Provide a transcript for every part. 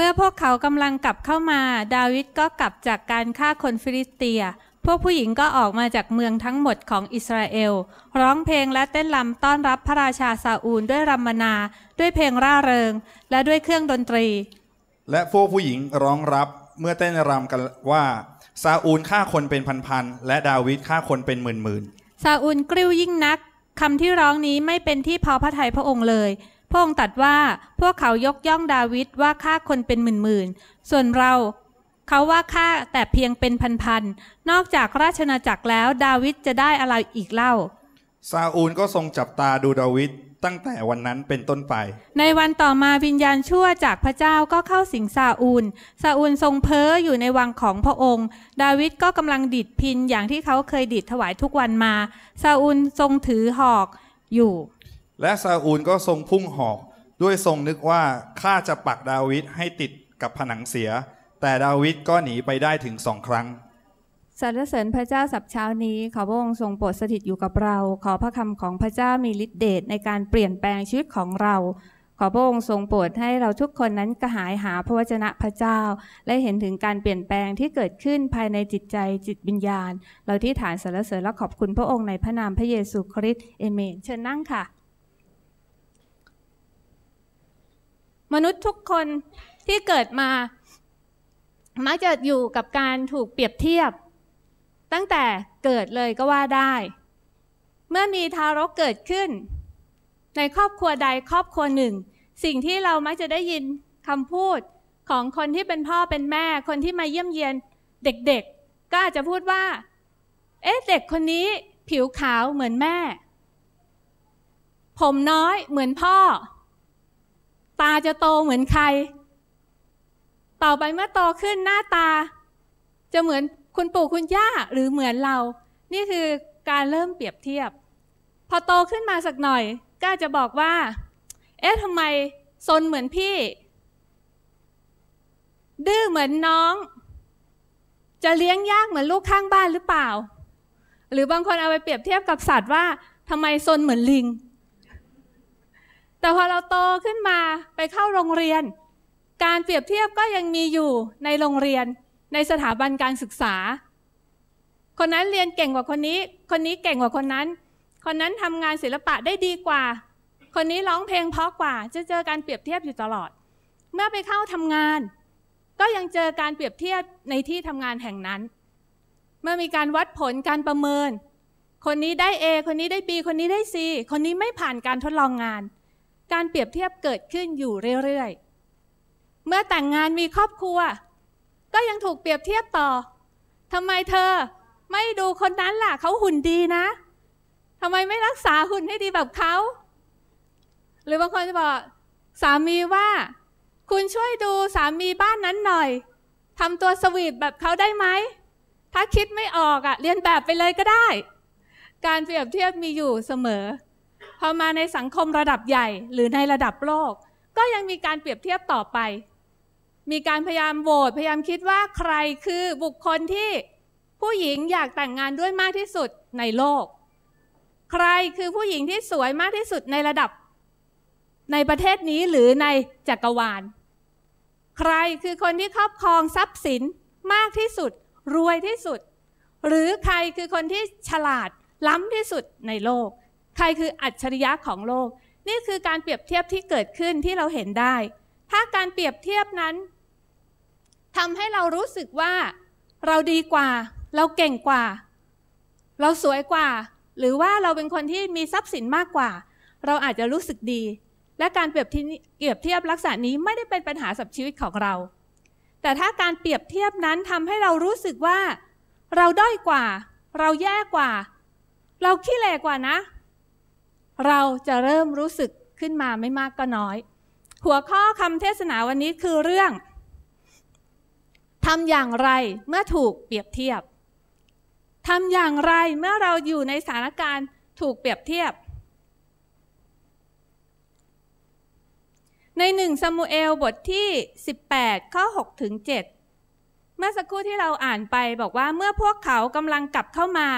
เมื่อพวกเขากำลังกลับเข้ามา ดาวิดก็กลับจากการฆ่าคนฟิลิสเตีย พวกผู้หญิงก็ออกมาจากเมืองทั้งหมดของอิสราเอลร้องเพลงและเต้นรำต้อนรับพระราชาซาอูลด้วยรำมนาด้วยเพลงร่าเริง และด้วยเครื่องดนตรี และพวกผู้หญิงร้องรับเมื่อเต้นรำกันว่าซาอูลฆ่าคนเป็นพันๆและดาวิดฆ่าคนเป็นหมื่นๆซาอูลกริ้วยิ่งนักคำที่ร้องนี้ไม่เป็นที่พอพระทัยพระองค์เลยพระองค์ตรัสว่าพวกเขายกย่องดาวิดว่าฆ่าคนเป็นหมื่นๆ ส่วนเรา เขาว่าฆ่าแต่เพียงเป็นพันๆนอกจากราชนาจักรแล้วดาวิดจะได้อะไรอีกเล่าซาอูลก็ทรงจับตาดูดาวิดตั้งแต่วันนั้นเป็นต้นไป ในวันต่อมาวิญญาณชั่วจากพระเจ้าก็เข้าสิงซาอูลซาอูลทรงเพ้ออยู่ในวังของพระองค์ ดาวิดก็กำลังดิดพินอย่างที่เขาเคยดิดถวายทุกวันมาซาอูลทรงถือหอกอยู่และซาอูลก็ทรงพุ่งหอกด้วยทรงนึกว่าข้าจะปักดาวิดให้ติดกับผนังเสีย แต่ดาวิดก็หนีไปได้ถึงสองครั้ง สรรเสริญพระเจ้าสับเช้านี้ขอพระองค์ทรงโปรดสถิตอยู่กับเรา ขอพระคำของพระเจ้ามีฤทธิเดชในการเปลี่ยนแปลงชีวิตของเรา ขอพระองค์ทรงโปรดให้เราทุกคนนั้นกระหายหาพระวจนะพระเจ้า และเห็นถึงการเปลี่ยนแปลงที่เกิดขึ้นภายในจิตใจจิตวิญญาณ เราที่ฐานสรรเสริญและขอบคุณพระองค์ในพระนามพระเยซูคริสต์ เอเมน เชิญนั่งค่ะมนุษย์ทุกคนที่เกิดมามักจะอยู่กับการถูกเปรียบเทียบ ตั้งแต่เกิดเลยก็ว่าได้ เมื่อมีทารกเกิดขึ้นในครอบครัวใดครอบครัวหนึ่ง สิ่งที่เรามักจะได้ยินคำพูดของคนที่เป็นพ่อเป็นแม่ คนที่มาเยี่ยมเยียนเด็กๆก็อาจจะพูดว่า เอ๊ะ เด็กคนนี้ผิวขาวเหมือนแม่ ผมน้อย เหมือนพ่อตา จะโตเหมือนใคร ต่อไปเมื่อโตขึ้นหน้าตา จะเหมือนคุณปู่คุณย่าหรือเหมือนเรา นี่คือการเริ่มเปรียบเทียบ พอโตขึ้นมาสักหน่อยก็จะบอกว่าเอ๊ะทำไม ซนเหมือนพี่ดื้อเหมือนน้อง จะเลี้ยงยากเหมือนลูกข้างบ้านหรือเปล่า หรือบางคนเอาไปเปรียบเทียบกับสัตว์ว่าทำไมซนเหมือนลิงแต่พอเราโตขึ้นมาไปเข้าโรงเรียน การเปรียบเทียบก็ยังมีอยู่ในโรงเรียนในสถาบันการศึกษา คนนั้นเรียนเก่งกว่าคนนี้ คนนี้เก่งกว่าคนนั้น คนนั้นทำงานศิลปะได้ดีกว่า คนนี้ร้องเพลงเพราะกว่า จะเจอการเปรียบเทียบอยู่ตลอด เมื่อไปเข้าทำงาน ก็ยังเจอการเปรียบเทียบในที่ทำงานแห่งนั้น เมื่อมีการวัดผลการประเมิน คนนี้ได้ A คนนี้ได้ B คนนี้ได้ C คนนี้ไม่ผ่านการทดลองงานการเปรียบเทียบเกิดขึ้นอยู่เรื่อยๆเมื่อแต่งงานมีครอบครัว ก็ยังถูกเปรียบเทียบต่อ ทำไมเธอไม่ดูคนนั้นล่ะเขาหุ่นดีนะ ทำไมไม่รักษาหุ่นให้ดีแบบเขา หรือบางคนจะบอกสามีว่า คุณช่วยดูสามีบ้านนั้นหน่อย ทำตัวสวีทแบบเขาได้ไหม ถ้าคิดไม่ออกอะะเรียนแบบไปเลยก็ได้ การเปรียบเทียบมีอยู่เสมอพอมาในสังคมระดับใหญ่หรือในระดับโลก ก็ยังมีการเปรียบเทียบต่อไป มีการพยายามโหวตพยายามคิดว่าใครคือบุคคลที่ผู้หญิงอยากแต่งงานด้วยมากที่สุดในโลก ใครคือผู้หญิงที่สวยมากที่สุดในระดับ ในประเทศนี้หรือในจักรวาล ใครคือคนที่ครอบครองทรัพย์สินมากที่สุด รวยที่สุด หรือใครคือคนที่ฉลาด ล้ำที่สุดในโลกใครคืออัจฉริยะของโลก นี่คือการเปรียบเทียบที่เกิดขึ้นที่เราเห็นได้ ถ้าการเปรียบเทียบนั้นทำให้เรารู้สึกว่า เราดีกว่า เราเก่งกว่า เราสวยกว่า หรือว่าเราเป็นคนที่มีทรัพย์สินมากกว่า เราอาจจะรู้สึกดี และการเปรียบเทียบเทียบลักษณะนี้ไม่ได้เป็นปัญหาสับชีวิตของเรา แต่ถ้าการเปรียบเทียบนั้นทำให้เรารู้สึกว่า เราด้อยกว่า เราแย่กว่า เราขี้เหร่กว่านะเราจะเริ่มรู้สึกขึ้นมาไม่มากก็น้อย หัวข้อคำเทศนาวันนี้คือเรื่องทำอย่างไรเมื่อถูกเปรียบเทียบทำอย่างไรเมื่อเราอยู่ในสถานการณ์ถูกเปรียบเทียบ ในหนึ่งสมูเอลบทที่ 18ข้อ6ถึง7เมื่อสักครู่ที่เราอ่านไปบอกว่าเมื่อพวกเขากำลังกลับเข้ามา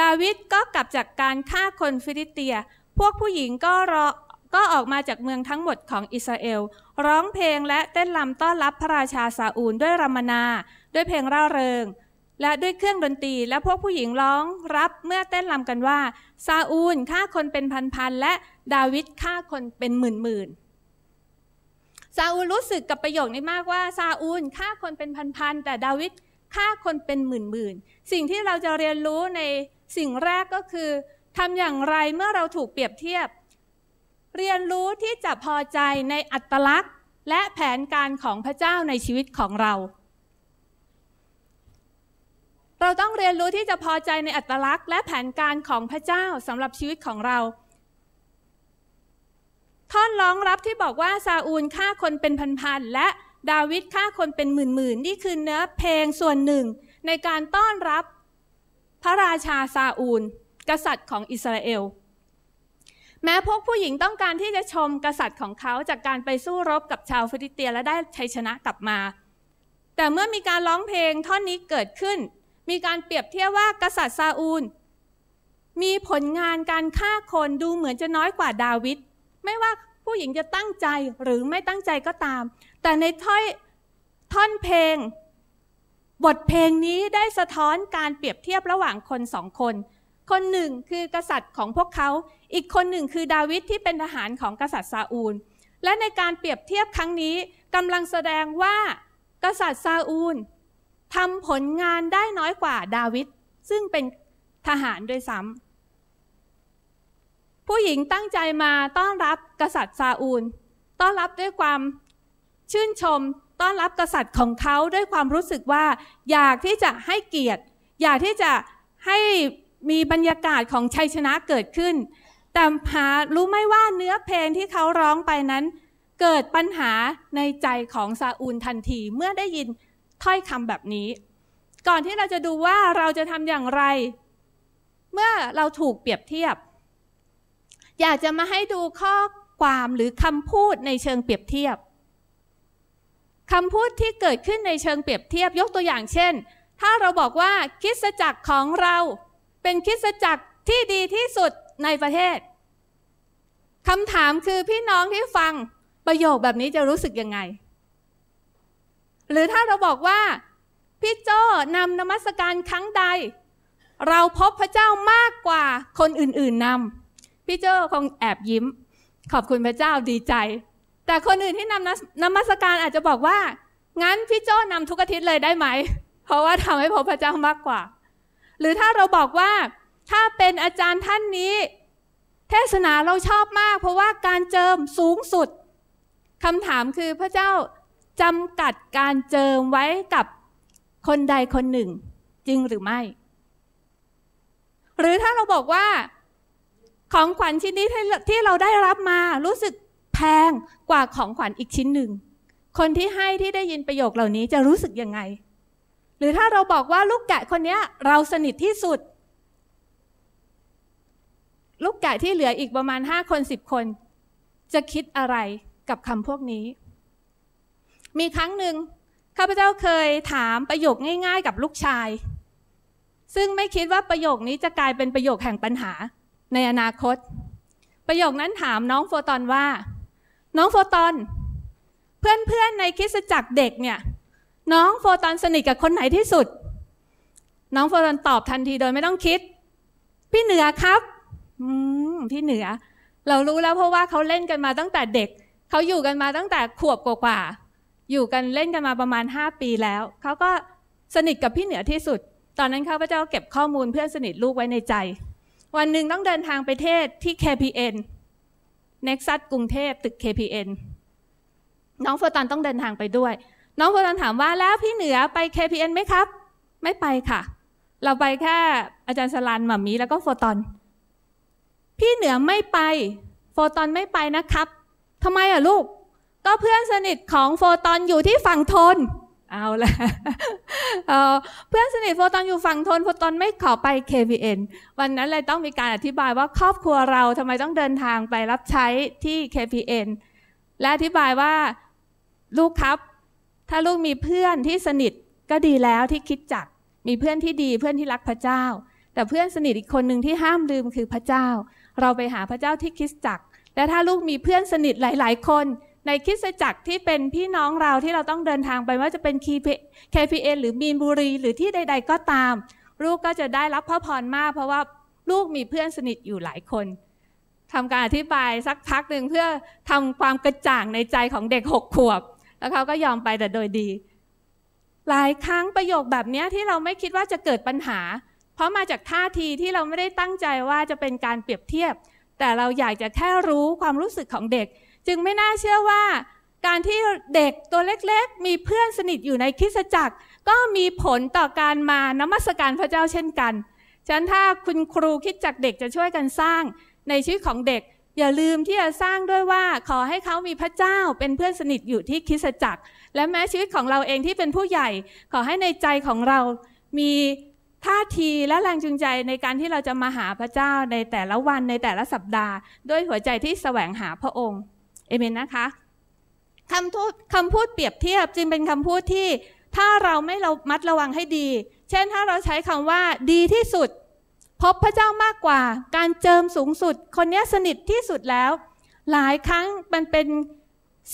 ดาวิดก็กลับจากการฆ่าคนฟิลิเตียพวกผู้หญิงก็รอก็ออกมาจากเมืองทั้งหมดของอิสราเอล ร้องเพลงและเต้นรำต้อนรับพระราชาซาอูลด้วยรำมนาด้วยเพลงร่าเริง และด้วยเครื่องดนตรี และพวกผู้หญิงร้องรับเมื่อเต้นรำกันว่า ซาอูลฆ่าคนเป็นพันๆและดาวิดฆ่าคนเป็นหมื่นๆซาอูลรู้สึกกับประโยคนี้มากว่าซาอูลฆ่าคนเป็นพันๆแต่ดาวิดฆ่าคนเป็นหมื่นๆสิ่งที่เราจะเรียนรู้ในสิ่งแรกก็คือทำอย่างไรเมื่อเราถูกเปรียบเทียบ เรียนรู้ที่จะพอใจในอัตลักษณ์และแผนการของพระเจ้าในชีวิตของเรา เราต้องเรียนรู้ที่จะพอใจในอัตลักษณ์และแผนการของพระเจ้า สำหรับชีวิตของเรา ท่อนร้องรับที่บอกว่าซาอูลฆ่าคนเป็นพันๆและดาวิดฆ่าคนเป็นหมื่นๆนี่คือเนื้อเพลงส่วนหนึ่ง ในการต้อนรับพระราชาซาอูลกษัตริย์ของอิสราเอลแม้พวกผู้หญิงต้องการที่จะชมกษัตริย์ของเขาจากการไปสู้รบกับชาวฟิลิเตียและได้ชัยชนะกลับมา แต่เมื่อมีการร้องเพลงท่อนนี้เกิดขึ้น มีการเปรียบเทียบว่ากษัตริย์ซาอูล มีผลงานการฆ่าคนดูเหมือนจะน้อยกว่าดาวิดไม่ว่าผู้หญิงจะตั้งใจหรือไม่ตั้งใจก็ตาม แต่ในท้อยท่อนเพลง บทเพลงนี้ได้สะท้อนการเปรียบเทียบระหว่างคนสองคนคนหนึ่งคือกษัตริย์ของพวกเขา อีกคนหนึ่งคือดาวิดที่เป็นทหารของกษัตริย์ซาอูล และในการเปรียบเทียบครั้งนี้กำลังแสดงว่า กษัตริย์ซาอูลทำผลงานได้น้อยกว่าดาวิดซึ่งเป็นทหารด้วยซ้ำผู้หญิงตั้งใจมาต้อนรับกษัตริย์ซาอูล ต้อนรับด้วยความชื่นชม ต้อนรับกษัตริย์ของเขาด้วยความรู้สึกว่า อยากที่จะให้เกียรติ อยากที่จะให้มีบรรยากาศของชัยชนะเกิดขึ้น แต่หารู้ไม่ว่าเนื้อเพลงที่เขาร้องไปนั้น เกิดปัญหาในใจของซาอูลทันทีเมื่อได้ยินถ้อยคำแบบนี้ ก่อนที่เราจะดูว่าเราจะทำอย่างไร เมื่อเราถูกเปรียบเทียบ อยากจะมาให้ดูข้อความหรือคำพูดในเชิงเปรียบเทียบคำพูดที่เกิดขึ้นในเชิงเปรียบเทียบยกตัวอย่างเช่น ถ้าเราบอกว่าคิดจักรของเราเป็นคิิสจักรที่ดีที่สุดในประเทศคำถามคือพี่น้องที่ฟังประโยคแบบนี้จะรู้สึกยังไง หรือถ้าเราบอกว่า พี่โจ้นำนมัสการครั้งใด เราพบพระเจ้ามากกว่าคนอื่นๆนำพี่โจ้คงแอบยิ้ม ขอบคุณพระเจ้าดีใจ แต่คนอื่นที่นำนมัสการอาจจะบอกว่างั้นพี่โจ้นำทุกอาทิตย์เลยได้ไหม เพราะว่าทำให้พบพระเจ้ามากกว่าหรือถ้าเราบอกว่าถ้าเป็นอาจารย์ท่านนี้ เทศนาเราชอบมากเพราะว่าการเจิมสูงสุดคำถามคือพระเจ้าจำกัดการเจิมไว้กับคนใดคนหนึ่ง จริงหรือไม่ หรือถ้าเราบอกว่า ของขวัญชิ้นนี้ที่เราได้รับมารู้สึกแพงกว่าของขวัญอีกชิ้นหนึ่งคนที่ให้ที่ได้ยินประโยคเหล่านี้จะรู้สึกยังไงหรือถ้าเราบอกว่าลูกไก่คนนี้ เราสนิทที่สุด ลูกไก่ที่เหลืออีกประมาณ 5 คน10 คน จะคิดอะไรกับคำพวกนี้ มีครั้งหนึ่งข้าพเจ้าเคยถามประโยคง่าย ๆ กับลูกชาย ซึ่งไม่คิดว่าประโยคนี้จะกลายเป็นประโยคแห่งปัญหา ในอนาคต ประโยคนั้นถามน้องโฟตอนว่า น้องโฟตอนเพื่อนๆในคิสจักรเด็กเนี่ยน้องโฟตอนสนิทกับคนไหนที่สุด น้องโฟตอนตอบทันทีโดยไม่ต้องคิด พี่เหนือครับ อืม พี่เหนือ เรารู้แล้วเพราะว่าเขาเล่นกันมาตั้งแต่เด็ก เขาอยู่กันมาตั้งแต่ขวบกว่าๆอยู่กันเล่นกันมาประมาณ 5 ปีแล้ว เขาก็สนิทกับพี่เหนือที่สุด ตอนนั้นข้าพเจ้าเก็บข้อมูลเพื่อนสนิทลูกไว้ในใจ วันหนึ่งต้องเดินทางไปเทศที่ KPN n e x u s กรุงเทพตึก KPN น้องโฟตอนต้องเดินทางไปด้วยน้องโพลอนถามว่าแล้วพี่เหนือไป KPN ไหมครับ ไม่ไปค่ะ เราไปแค่อาจารย์สลันหมามีแล้วก็โฟตอน พี่เหนือไม่ไป โฟตอนไม่ไปนะครับทำไมอ่ะลูก ก็เพื่อนสนิทของโฟตอนอยู่ที่ฝั่งทน เอาละเเพื่อนสนิทโฟตอนอยู่ฝั่งทน โฟตอน ไม่ขอไป KPN วันนั้นเลยต้องมีการอธิบายว่าครอบครัวเราทำไมต้องเดินทางไปรับใช้ที่ KPN และอธิบายว่าลูกครับถ้าลูกมีเพื่อนที่สนิทก็ดีแล้วที่คิดจักมีเพื่อนที่ดีเพื่อนที่รักพระเจ้า แต่เพื่อนสนิทอีกคนหนึ่งที่ห้ามลืมคือพระเจ้า เราไปหาพระเจ้าที่คิดจักและถ้าลูกมีเพื่อนสนิทหลาย ๆ คน ในคิดจักที่เป็นพี่น้องเราที่เราต้องเดินทางไปว่าจะเป็นคคีเพีเอหรือมีนบุรี หรือที่ใด ๆ ก็ตาม ลูกก็จะได้รับพระพรมากเพราะว่าลูกมีเพื่อนสนิทอยู่หลายคนทำการอธิบายสักพักหนึ่งเพื่อทำความกระจ่างในใจของเด็กหกขวบแล้วเขาก็ยอมไปแต่โดยดี หลายครั้งประโยคแบบนี้ที่เราไม่คิดว่าจะเกิดปัญหา เพราะมาจากท่าทีที่เราไม่ได้ตั้งใจว่าจะเป็นการเปรียบเทียบ แต่เราอยากจะแค่รู้ความรู้สึกของเด็ก จึงไม่น่าเชื่อว่าการที่เด็กตัวเล็กๆ มีเพื่อนสนิทอยู่ในคริสจักร ก็มีผลต่อการมานมัสการพระเจ้าเช่นกันฉะนั้นถ้าคุณครูคิดจากเด็กจะช่วยกันสร้างในชีวิตของเด็กอย่าลืมที่จะสร้างด้วยว่าขอให้เขามีพระเจ้าเป็นเพื่อนสนิทอยู่ที่คริสจักร และแม้ชีวิตของเราเองที่เป็นผู้ใหญ่ ขอให้ในใจของเรา มีท่าทีและแรงจูงใจในการที่เราจะมาหาพระเจ้าในแต่ละวันในแต่ละสัปดาห์ ด้วยหัวใจที่แสวงหาพระองค์เอเมนนะคะคำพูดคำพูดเปรียบเทียบจึงเป็นคำพูดที่ถ้าเราไม่ระมัดระวังให้ดี เช่นถ้าเราใช้คำว่าดีที่สุดพบพระเจ้ามากกว่าการเจิมสูงสุดคนนี้สนิทที่สุดแล้ว หลายครั้งมันเป็น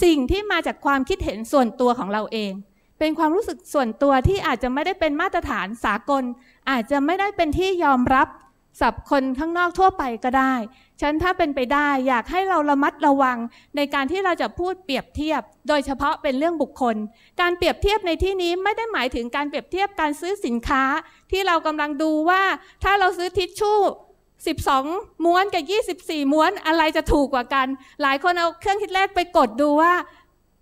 สิ่งที่มาจากความคิดเห็นส่วนตัวของเราเอง เป็นความรู้สึกส่วนตัวที่อาจจะไม่ได้เป็นมาตรฐานสากล อาจจะไม่ได้เป็นที่ยอมรับสับคนข้างนอกทั่วไปก็ได้ ฉันถ้าเป็นไปได้อยากให้เราระมัดระวัง ในการที่เราจะพูดเปรียบเทียบ โดยเฉพาะเป็นเรื่องบุคคล การเปรียบเทียบในที่นี้ไม่ได้หมายถึงการเปรียบเทียบการซื้อสินค้า ที่เรากำลังดูว่าถ้าเราซื้อทิชชู่ 12 ม้วนกับ 24 ม้วนอะไรจะถูกกว่ากัน หลายคนเอาเครื่องคิดเลขไปกดดูว่า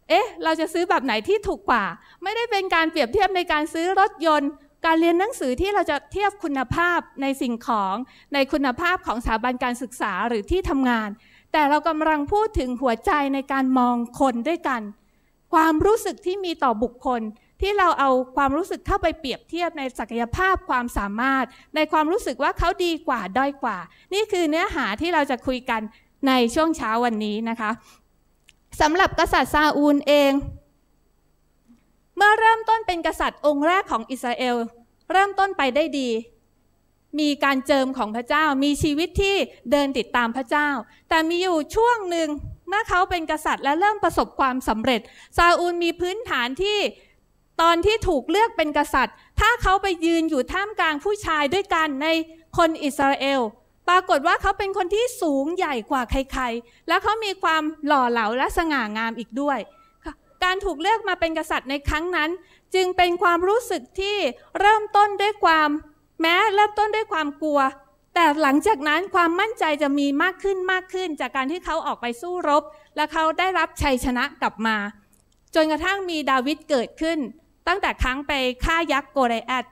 เอ๊ะ เราจะซื้อแบบไหนที่ถูกกว่า ไม่ได้เป็นการเปรียบเทียบในการซื้อรถยนต์การเรียนหนังสือที่เราจะเทียบคุณภาพในสิ่งของในคุณภาพของสถาบันการศึกษาหรือที่ทำงาน แต่เรากำลังพูดถึงหัวใจในการมองคนด้วยกัน ความรู้สึกที่มีต่อบุคคล ที่เราเอาความรู้สึกเข้าไปเปรียบเทียบในศักยภาพความสามารถ ในความรู้สึกว่าเขาดีกว่าด้อยกว่า นี่คือเนื้อหาที่เราจะคุยกันในช่วงเช้าวันนี้นะคะสำหรับกษัตริย์ซาอูลเองเมื่อเริ่มต้นเป็นกษัตริย์องค์แรกของอิสราเอลเริ่มต้นไปได้ดี มีการเจิมของพระเจ้ามีชีวิตที่เดินติดตามพระเจ้า แต่มีอยู่ช่วงหนึ่งเมื่อเขาเป็นกษัตริย์และเริ่มประสบความสำเร็จซาอูลมีพื้นฐานที่ตอนที่ถูกเลือกเป็นกษัตริย์ ถ้าเขาไปยืนอยู่ท่ามกลางผู้ชายด้วยกันในคนอิสราเอลปรากฏว่าเขาเป็นคนที่สูงใหญ่กว่าใครๆ และเขามีความหล่อเหลาและสง่างามอีกด้วยการถูกเลือกมาเป็นกษัตริย์ในครั้งนั้น จึงเป็นความรู้สึกที่เริ่มต้นด้วยความ แม้เริ่มต้นด้วยความกลัว แต่หลังจากนั้นความมั่นใจจะมีมากขึ้นมากขึ้น จากการที่เขาออกไปสู้รบ และเขาได้รับชัยชนะกลับมา จนกระทั่งมีดาวิดเกิดขึ้น ตั้งแต่ครั้งไปฆ่ายักษ์โกรแอต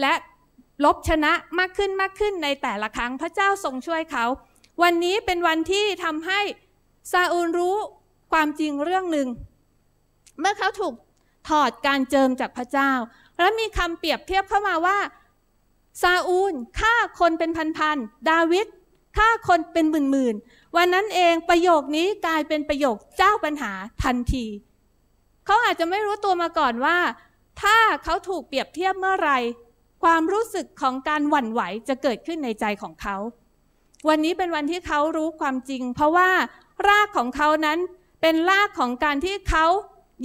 และลบชนะมากขึ้นมากขึ้นในแต่ละครั้งพระเจ้าทรงช่วยเขา วันนี้เป็นวันที่ทำให้ซาอูลรู้ความจริงเรื่องหนึ่งเมื่อเขาถูกถอดการเจิมจากพระเจ้า แล้วมีคำเปรียบเทียบเข้ามาว่า ซาอูลฆ่าคนเป็นพันๆ ดาวิดฆ่าคนเป็นหมื่นๆ วันนั้นเองประโยคนี้กลายเป็นประโยคเจ้าปัญหาทันที เขาอาจจะไม่รู้ตัวมาก่อนว่า ถ้าเขาถูกเปรียบเทียบเมื่อไรความรู้สึกของการหวั่นไหวจะเกิดขึ้นในใจของเขา วันนี้เป็นวันที่เขารู้ความจริง เพราะว่ารากของเขานั้นเป็นรากของการที่เขา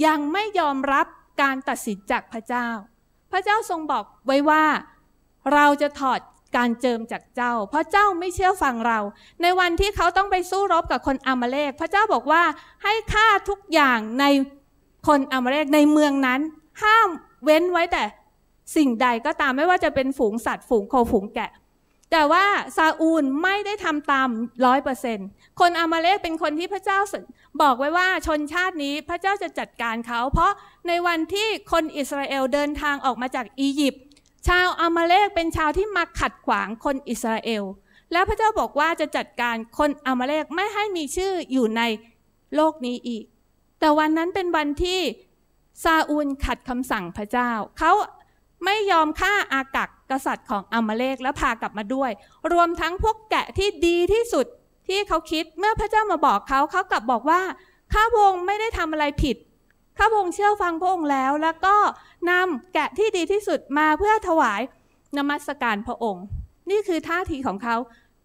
ยังไม่ยอมรับการตัดสินจากพระเจ้า พระเจ้าทรงบอกไว้ว่าเราจะถอดการเจิมจากเจ้า เพราะเจ้าไม่เชื่อฟังเรา ในวันที่เขาต้องไปสู้รบกับคนอามาเลกพระเจ้าบอกว่าให้ฆ่าทุกอย่างในคนอามาเลกในเมืองนั้น ห้ามเว้นไว้แต่สิ่งใดก็ตามไม่ว่าจะเป็นฝูงสัตว์ฝูงโค ฝูงแกะแต่ว่าซาอูลไม่ได้ทำตามร้อยเปอร์เซ็นคนอามาเลกเป็นคนที่พระเจ้าบอกไว้ว่าชนชาตินี้พระเจ้าจะจัดการเขา เพราะในวันที่คนอิสราเอลเดินทางออกมาจากอียิปต์ชาวอามาเลกเป็นชาวที่มาขัดขวางคนอิสราเอล และพระเจ้าบอกว่าจะจัดการคนอามาเลกไม่ให้มีชื่ออยู่ในโลกนี้อีก แต่วันนั้นเป็นวันที่ซาอูลขัดคำสั่งพระเจ้า เขาไม่ยอมฆ่าอากักกษัตริย์ของอัมเลกแล้วพากลับมาด้วย รวมทั้งพวกแกะที่ดีที่สุดที่เขาคิดเมื่อพระเจ้ามาบอกเขาเขากลับบอกว่า ข้าพงไม่ได้ทำอะไรผิด ข้าพงเชื่อฟังพระองค์แล้ว แล้วก็นำแกะที่ดีที่สุดมาเพื่อถวายนมัสการพระองค์ นี่คือท่าทีของเขา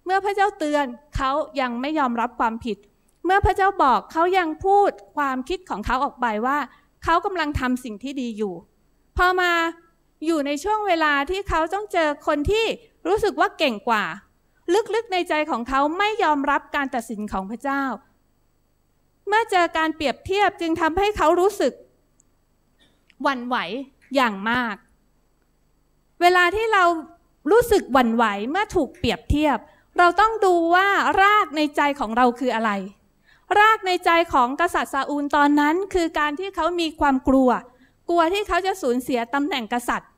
เมื่อพระเจ้าเตือนเขายังไม่ยอมรับความผิด เมื่อพระเจ้าบอกเขายังพูดความคิดของเขาออกไปว่าเขากำลังทำสิ่งที่ดีอยู่ พอมาอยู่ในช่วงเวลาที่เขาต้องเจอคนที่รู้สึกว่าเก่งกว่า ลึกๆในใจของเขาไม่ยอมรับการตัดสินของพระเจ้า เมื่อเจอการเปรียบเทียบจึงทำให้เขารู้สึก หวั่นไหวอย่างมาก เวลาที่เรารู้สึกหวั่นไหวเมื่อถูกเปรียบเทียบ เราต้องดูว่ารากในใจของเราคืออะไร รากในใจของกษัตริย์ซาอูลตอนนั้นคือการที่เขามีความกลัวกลัวที่เขาจะสูญเสียตำแหน่งกษัตริย์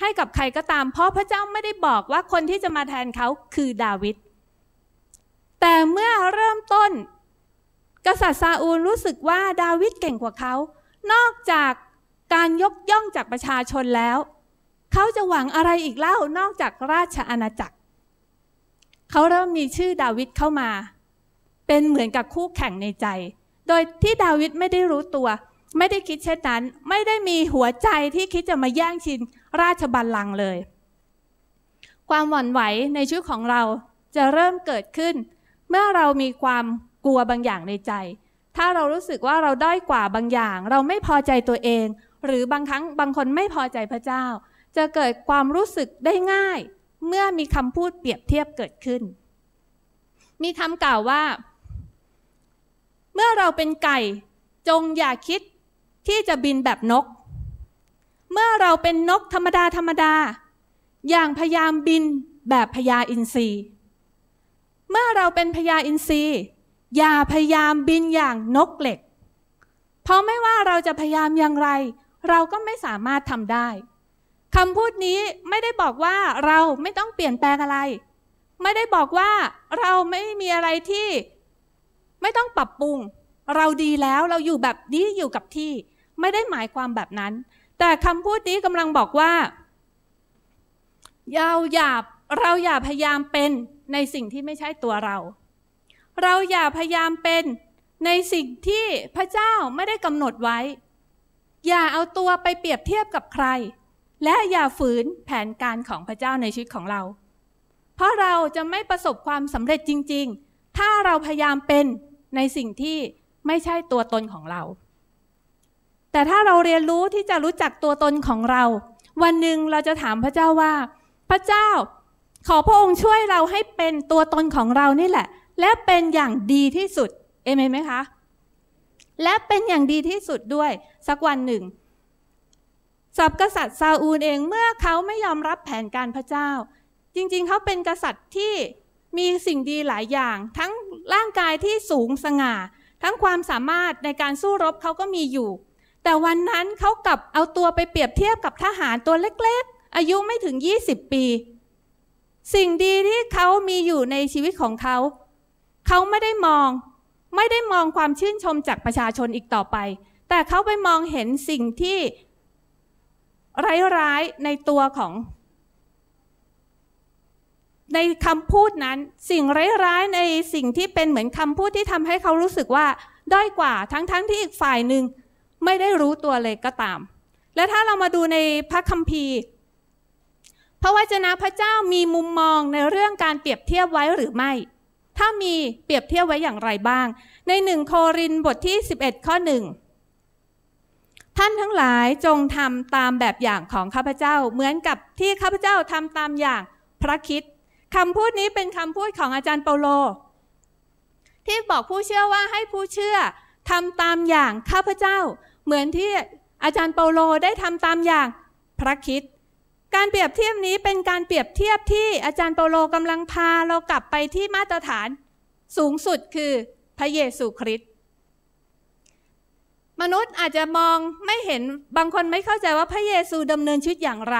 ให้กับใครก็ตาม เพราะพระเจ้าไม่ได้บอกว่าคนที่จะมาแทนเขาคือดาวิด แต่เมื่อเริ่มต้นกษัตริย์ซาอูลรู้สึกว่าดาวิดเก่งกว่าเขา นอกจากการยกย่องจากประชาชนแล้ว เขาจะหวังอะไรอีกเล่า นอกจากราชอาณาจักร เขาเริ่มมีชื่อดาวิดเข้ามา เป็นเหมือนกับคู่แข่งในใจ โดยที่ดาวิดไม่ได้รู้ตัวไม่ได้คิดเช่นนั้นไม่ได้มีหัวใจที่คิดจะมาแย่งชิงราชบัลลังก์เลย ความหวั่นไหวในชีวิตของเราจะเริ่มเกิดขึ้น เมื่อเรามีความกลัวบางอย่างในใจ ถ้าเรารู้สึกว่าเราด้อยกว่าบางอย่าง เราไม่พอใจตัวเอง หรือบางครั้งบางคนไม่พอใจพระเจ้า จะเกิดความรู้สึกได้ง่าย เมื่อมีคำพูดเปรียบเทียบเกิดขึ้น มีคำกล่าวว่า เมื่อเราเป็นไก่จงอย่าคิดที่จะบินแบบนก เมื่อเราเป็นนกธรรมดาธรรมดา อย่างพยายามบินแบบพยาอินทรีเมื่อเราเป็นพยาอินทรีอย่าพยายามบินอย่างนกเหล็ก เพราะไม่ว่าเราจะพยายามอย่างไร เราก็ไม่สามารถทำได้ คำพูดนี้ไม่ได้บอกว่าเราไม่ต้องเปลี่ยนแปลงอะไร ไม่ได้บอกว่าเราไม่มีอะไรที่ ไม่ต้องปรับปรุง เราดีแล้วเราอยู่แบบนี้อยู่กับที่ไม่ได้หมายความแบบนั้น แต่คำพูดนี้กำลังบอกว่าเราอย่าเราอย่าพยายามเป็นในสิ่งที่ไม่ใช่ตัวเรา เราอย่าพยายามเป็นในสิ่งที่พระเจ้าไม่ได้กำหนดไว้ อย่าเอาตัวไปเปรียบเทียบกับใคร และอย่าฝืนแผนการของพระเจ้าในชีวิตของเรา เพราะเราจะไม่ประสบความสำเร็จจริง ๆ ถ้าเราพยายามเป็นในสิ่งที่ไม่ใช่ตัวตนของเราแต่ถ้าเราเรียนรู้ที่จะรู้จักตัวตนของเรา วันหนึ่งเราจะถามพระเจ้าว่า พระเจ้า ขอพระองค์ช่วยเราให้เป็นตัวตนของเรานี่แหละ และเป็นอย่างดีที่สุด เอเมนไหมคะ และเป็นอย่างดีที่สุดด้วยสักวันหนึ่งสับกษัตริย์ซาอูลเองเมื่อเขาไม่ยอมรับแผนการพระเจ้า จริงๆ เขาเป็นกษัตริย์ที่มีสิ่งดีหลายอย่าง ทั้งร่างกายที่สูงสง่า ทั้งความสามารถในการสู้รบเขาก็มีอยู่แต่วันนั้นเขากลับเอาตัวไปเปรียบเทียบกับทหารตัวเล็ก ๆ อายุไม่ถึง 20 ปี สิ่งดีที่เขามีอยู่ในชีวิตของเขา เขาไม่ได้มอง ไม่ได้มองความชื่นชมจากประชาชนอีกต่อไป แต่เขาไปมองเห็นสิ่งที่ร้ายๆในตัวของ ในคำพูดนั้น สิ่งร้ายๆในสิ่งที่เป็นเหมือนคำพูดที่ทำให้เขารู้สึกว่า ด้อยกว่าทั้งๆทที่อีกฝ่ายหนึ่งไม่ได้รู้ตัวเลยก็ตาม และถ้าเรามาดูในพระคัมภีร์ พระวจนะพระเจ้ามีมุมมองในเรื่องการเปรียบเทียบไว้หรือไม่ ถ้ามีเปรียบเทียบไว้อย่างไรบ้าง ในหนึ่งโครินบทที่ 11 ข้อหนึ่ง ท่านทั้งหลายจงทำตามแบบอย่างของข้าพเจ้า เหมือนกับที่ข้าพเจ้าทำตามอย่างพระคิดคำพูดนี้เป็นคำพูดของอาจารย์เปาโล ที่บอกผู้เชื่อว่าให้ผู้เชื่อทำตามอย่างข้าพเจ้าเหมือนที่อาจารย์เปาโลได้ทำตามอย่างพระคิดการเปรียบเทียบนี้เป็นการเปรียบเทียบที่อาจารย์เปาโลกำลังพาเรากลับไปที่มาตรฐานสูงสุดคือพระเยซูคริสต์ มนุษย์อาจจะมองไม่เห็นบางคนไม่เข้าใจว่าพระเยซูดำเนินชีวิตอย่างไร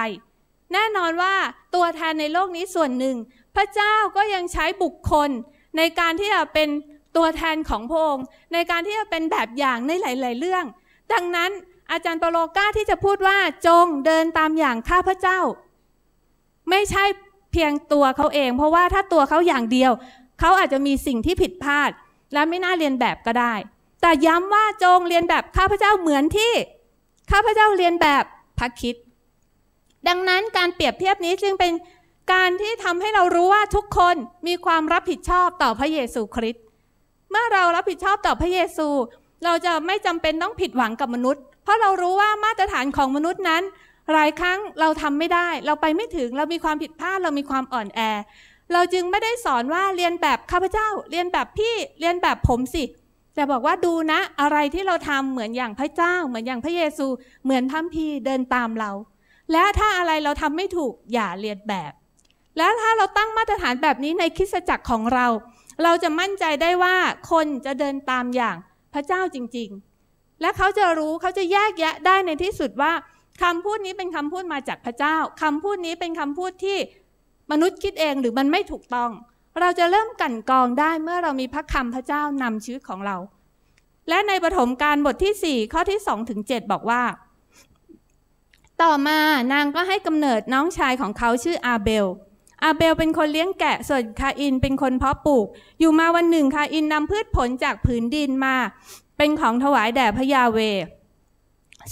แน่นอนว่าตัวแทนในโลกนี้ส่วนหนึ่ง พระเจ้าก็ยังใช้บุคคลในการที่จะเป็นตัวแทนของพระองค์ ในการที่จะเป็นแบบอย่างในหลาย ๆ เรื่องดังนั้นอาจารย์เปโลกล้าที่จะพูดว่า จงเดินตามอย่างข้าพเจ้า ไม่ใช่เพียงตัวเขาเอง เพราะว่าถ้าตัวเขาอย่างเดียว เขาอาจจะมีสิ่งที่ผิดพลาด และไม่น่าเรียนแบบก็ได้ แต่ย้ำว่าจงเรียนแบบข้าพเจ้าเหมือนที่ข้าพเจ้าเรียนแบบพระคิดดังนั้นการเปรียบเทียบนี้จึงเป็นการที่ทำให้เรารู้ว่าทุกคนมีความรับผิดชอบต่อพระเยซูคริสต์เมื่อเรารับผิดชอบต่อพระเยซูเราจะไม่จำเป็นต้องผิดหวังกับมนุษย์ เพราะเรารู้ว่ามาตรฐานของมนุษย์นั้น หลายครั้งเราทำไม่ได้ เราไปไม่ถึง เรามีความผิดพลาด เรามีความอ่อนแอ เราจึงไม่ได้สอนว่าเรียนแบบข้าพเจ้า เรียนแบบพี่ เรียนแบบผมสิแต่บอกว่าดูนะ อะไรที่เราทำเหมือนอย่างพระเจ้า เหมือนอย่างพระเยซู เหมือน่านพีเดินตามเรา และถ้าอะไรเราทำไม่ถูก อย่าเรียนแบบ และถ้าเราตั้งมาตรฐานแบบนี้ในคริสตจักรของเรา เราจะมั่นใจได้ว่าคนจะเดินตามอย่างพระเจ้าจริงๆ และเขาจะรู้เขาจะแยกแยะได้ในที่สุดว่าคำพูดนี้เป็นคำพูดมาจากพระเจ้าคำพูดนี้เป็นคำพูดที่มนุษย์คิดเองหรือมันไม่ถูกต้อง เราจะเริ่มกั้นกองได้เมื่อเรามีพระคำพระเจ้านำชีวิตของเรา และในปฐมการบทที่ 4 ข้อที่2ถึง7 บอกว่า ต่อมานางก็ให้กำเนิดน้องชายของเขาชื่ออาเบลอาเบลเป็นคนเลี้ยงแกะ ส่วนคาอินเป็นคนเพาะปลูก อยู่มาวันหนึ่งคาอินนำพืชผลจากผืนดินมา เป็นของถวายแด่พระยาเว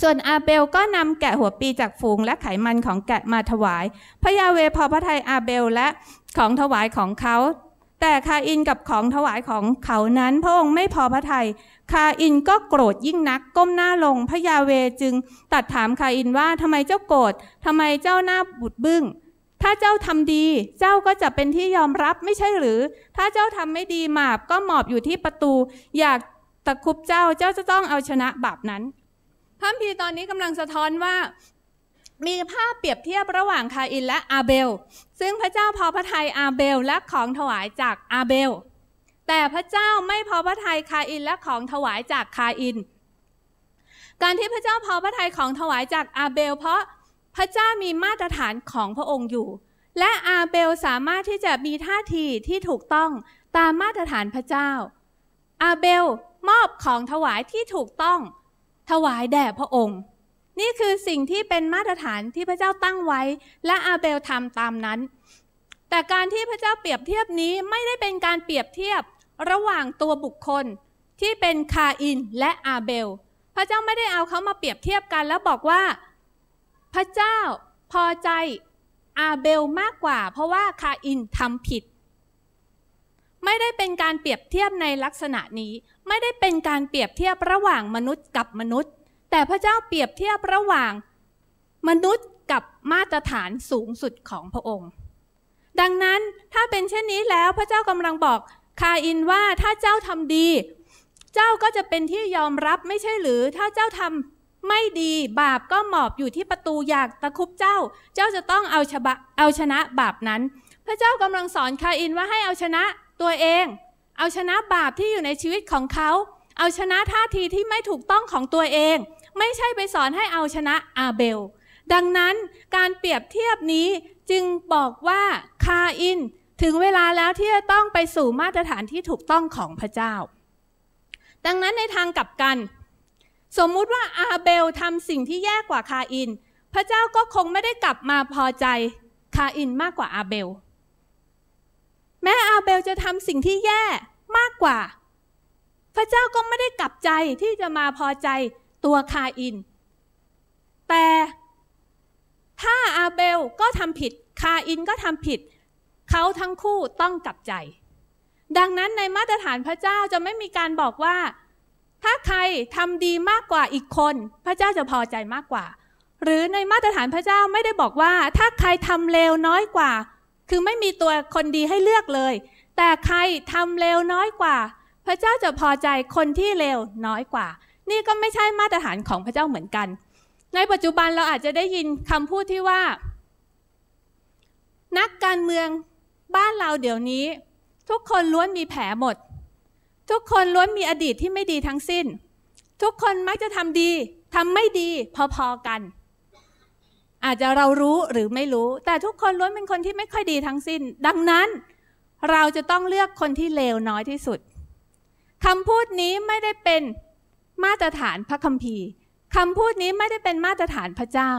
ส่วนอาเบลก็นำแกะหัวปีจากฝูงและไขมันของแกะมาถวาย พระยาเวพอพระทัยอาเบลและของถวายของเขา แต่คาอินกับของถวายของเขานั้น พระองค์ไม่พอพระทยัย คาอินก็โกรธยิ่งนัก ก้มหน้าลงพระยาเวจึงตัดถามคาอินว่าทำไมเจ้าโกรธทำไมเจ้าหน้าบุดบึง้งถ้าเจ้าทำดีเจ้าก็จะเป็นที่ยอมรับไม่ใช่หรือถ้าเจ้าทำไม่ดีหมาบก็หมอบอยู่ที่ประตู อยากตะคุบเจ้าเจ้าจะต้องเอาชนะบาปนั้นพระพีตอนนี้กำลังสะท้อนว่า มีภาพเปรียบเทียบระหว่างคาอินและอาเบล ซึ่งพระเจ้าพอพระทัยอาเบลและของถวายจากอาเบล แต่พระเจ้าไม่พอพระทัยคาอินและของถวายจากคาอิน การที่พระเจ้าพอพระทัยของถวายจากอาเบล เพราะพระเจ้ามีมาตรฐานของพระองค์อยู่ และอาเบลสามารถที่จะมีท่าทีที่ถูกต้องตามมาตรฐานพระเจ้า อาเบลมอบของถวายที่ถูกต้อง ถวายแด่พระองค์ นี่คือสิ่งที่เป็นมาตรฐานที่พระเจ้าตั้งไว้ และอาเบลทำตามนั้น แต่การที่พระเจ้าเปรียบเทียบนี้ไม่ได้เป็นการเปรียบเทียบระหว่างตัวบุคคล ที่เป็นคาอิน และอาเบล พระเจ้าไม่ได้เอาเขามาเปรียบเทียบกันแล้วบอกว่าพระเจ้าพอใจอาเบลมากกว่า เพราะว่าคาอินทำผิด ไม่ได้เป็นการเปรียบเทียบในลักษณะนี้ ไม่ได้เป็นการเปรียบเทียบระหว่างมนุษย์กับมนุษย์ แต่พระเจ้าเปรียบเทียบระหว่าง มนุษย์กับมาตรฐานสูงสุดของพระองค์ ดังนั้นถ้าเป็นเช่นนี้แล้วพระเจ้ากำลังบอกคาอินว่าถ้าเจ้าทำดี เจ้าก็จะเป็นที่ยอมรับไม่ใช่หรือถ้าเจ้าทำไม่ดีบาปก็หมอบอยู่ที่ประตูอยากตะคุบเจ้าเจ้าจะต้องเอาชบะเอาชนะบาปนั้น พระเจ้ากำลังสอนคาอินว่าให้เอาชนะตัวเอง เอาชนะบาปที่อยู่ในชีวิตของเขา เอาชนะท่าทีที่ไม่ถูกต้องของตัวเอง ไม่ใช่ไปสอนให้เอาชนะอาเบล ดังนั้นการเปรียบเทียบนี้จึงบอกว่าคาอิน ถึงเวลาแล้วที่จะต้องไปสู่มาตรฐานที่ถูกต้องของพระเจ้า ดังนั้นในทางกลับกันสมมุติว่าอาเบลทำสิ่งที่แย่กว่าคาอิน พระเจ้าก็คงไม่ได้กลับมาพอใจ คาอินมากกว่าอาเบล แม้อาเบลจะทำสิ่งที่แย่มากกว่า พระเจ้าก็ไม่ได้กลับใจที่จะมาพอใจตัวคาอิน แต่ถ้าอาเบลก็ทำผิด คาอินก็ทำผิด เขาทั้งคู่ต้องกลับใจ ดังนั้นในมาตรฐานพระเจ้าจะไม่มีการบอกว่าถ้าใครทำดีมากกว่าอีกคน พระเจ้าจะพอใจมากกว่า หรือในมาตรฐานพระเจ้าไม่ได้บอกว่า ถ้าใครทำเลวน้อยกว่า คือไม่มีตัวคนดีให้เลือกเลย แต่ใครทำเลวน้อยกว่า พระเจ้าจะพอใจคนที่เลวน้อยกว่า นี่ก็ไม่ใช่มาตรฐานของพระเจ้าเหมือนกัน ในปัจจุบันเราอาจจะได้ยินคำพูดที่ว่า นักการเมืองบ้านเราเดี๋ยวนี้ ทุกคนล้วนมีแผลหมดทุกคนล้วนมีอดีตที่ไม่ดีทั้งสิ้น ทุกคนมักจะทำดี ทำไม่ดีพอๆกัน อาจจะเรารู้หรือไม่รู้ แต่ทุกคนล้วนเป็นคนที่ไม่ค่อยดีทั้งสิ้น ดังนั้นเราจะต้องเลือกคนที่เลวน้อยที่สุด คำพูดนี้ไม่ได้เป็นมาตรฐานพระคัมภีร์ คำพูดนี้ไม่ได้เป็นมาตรฐานพระเจ้า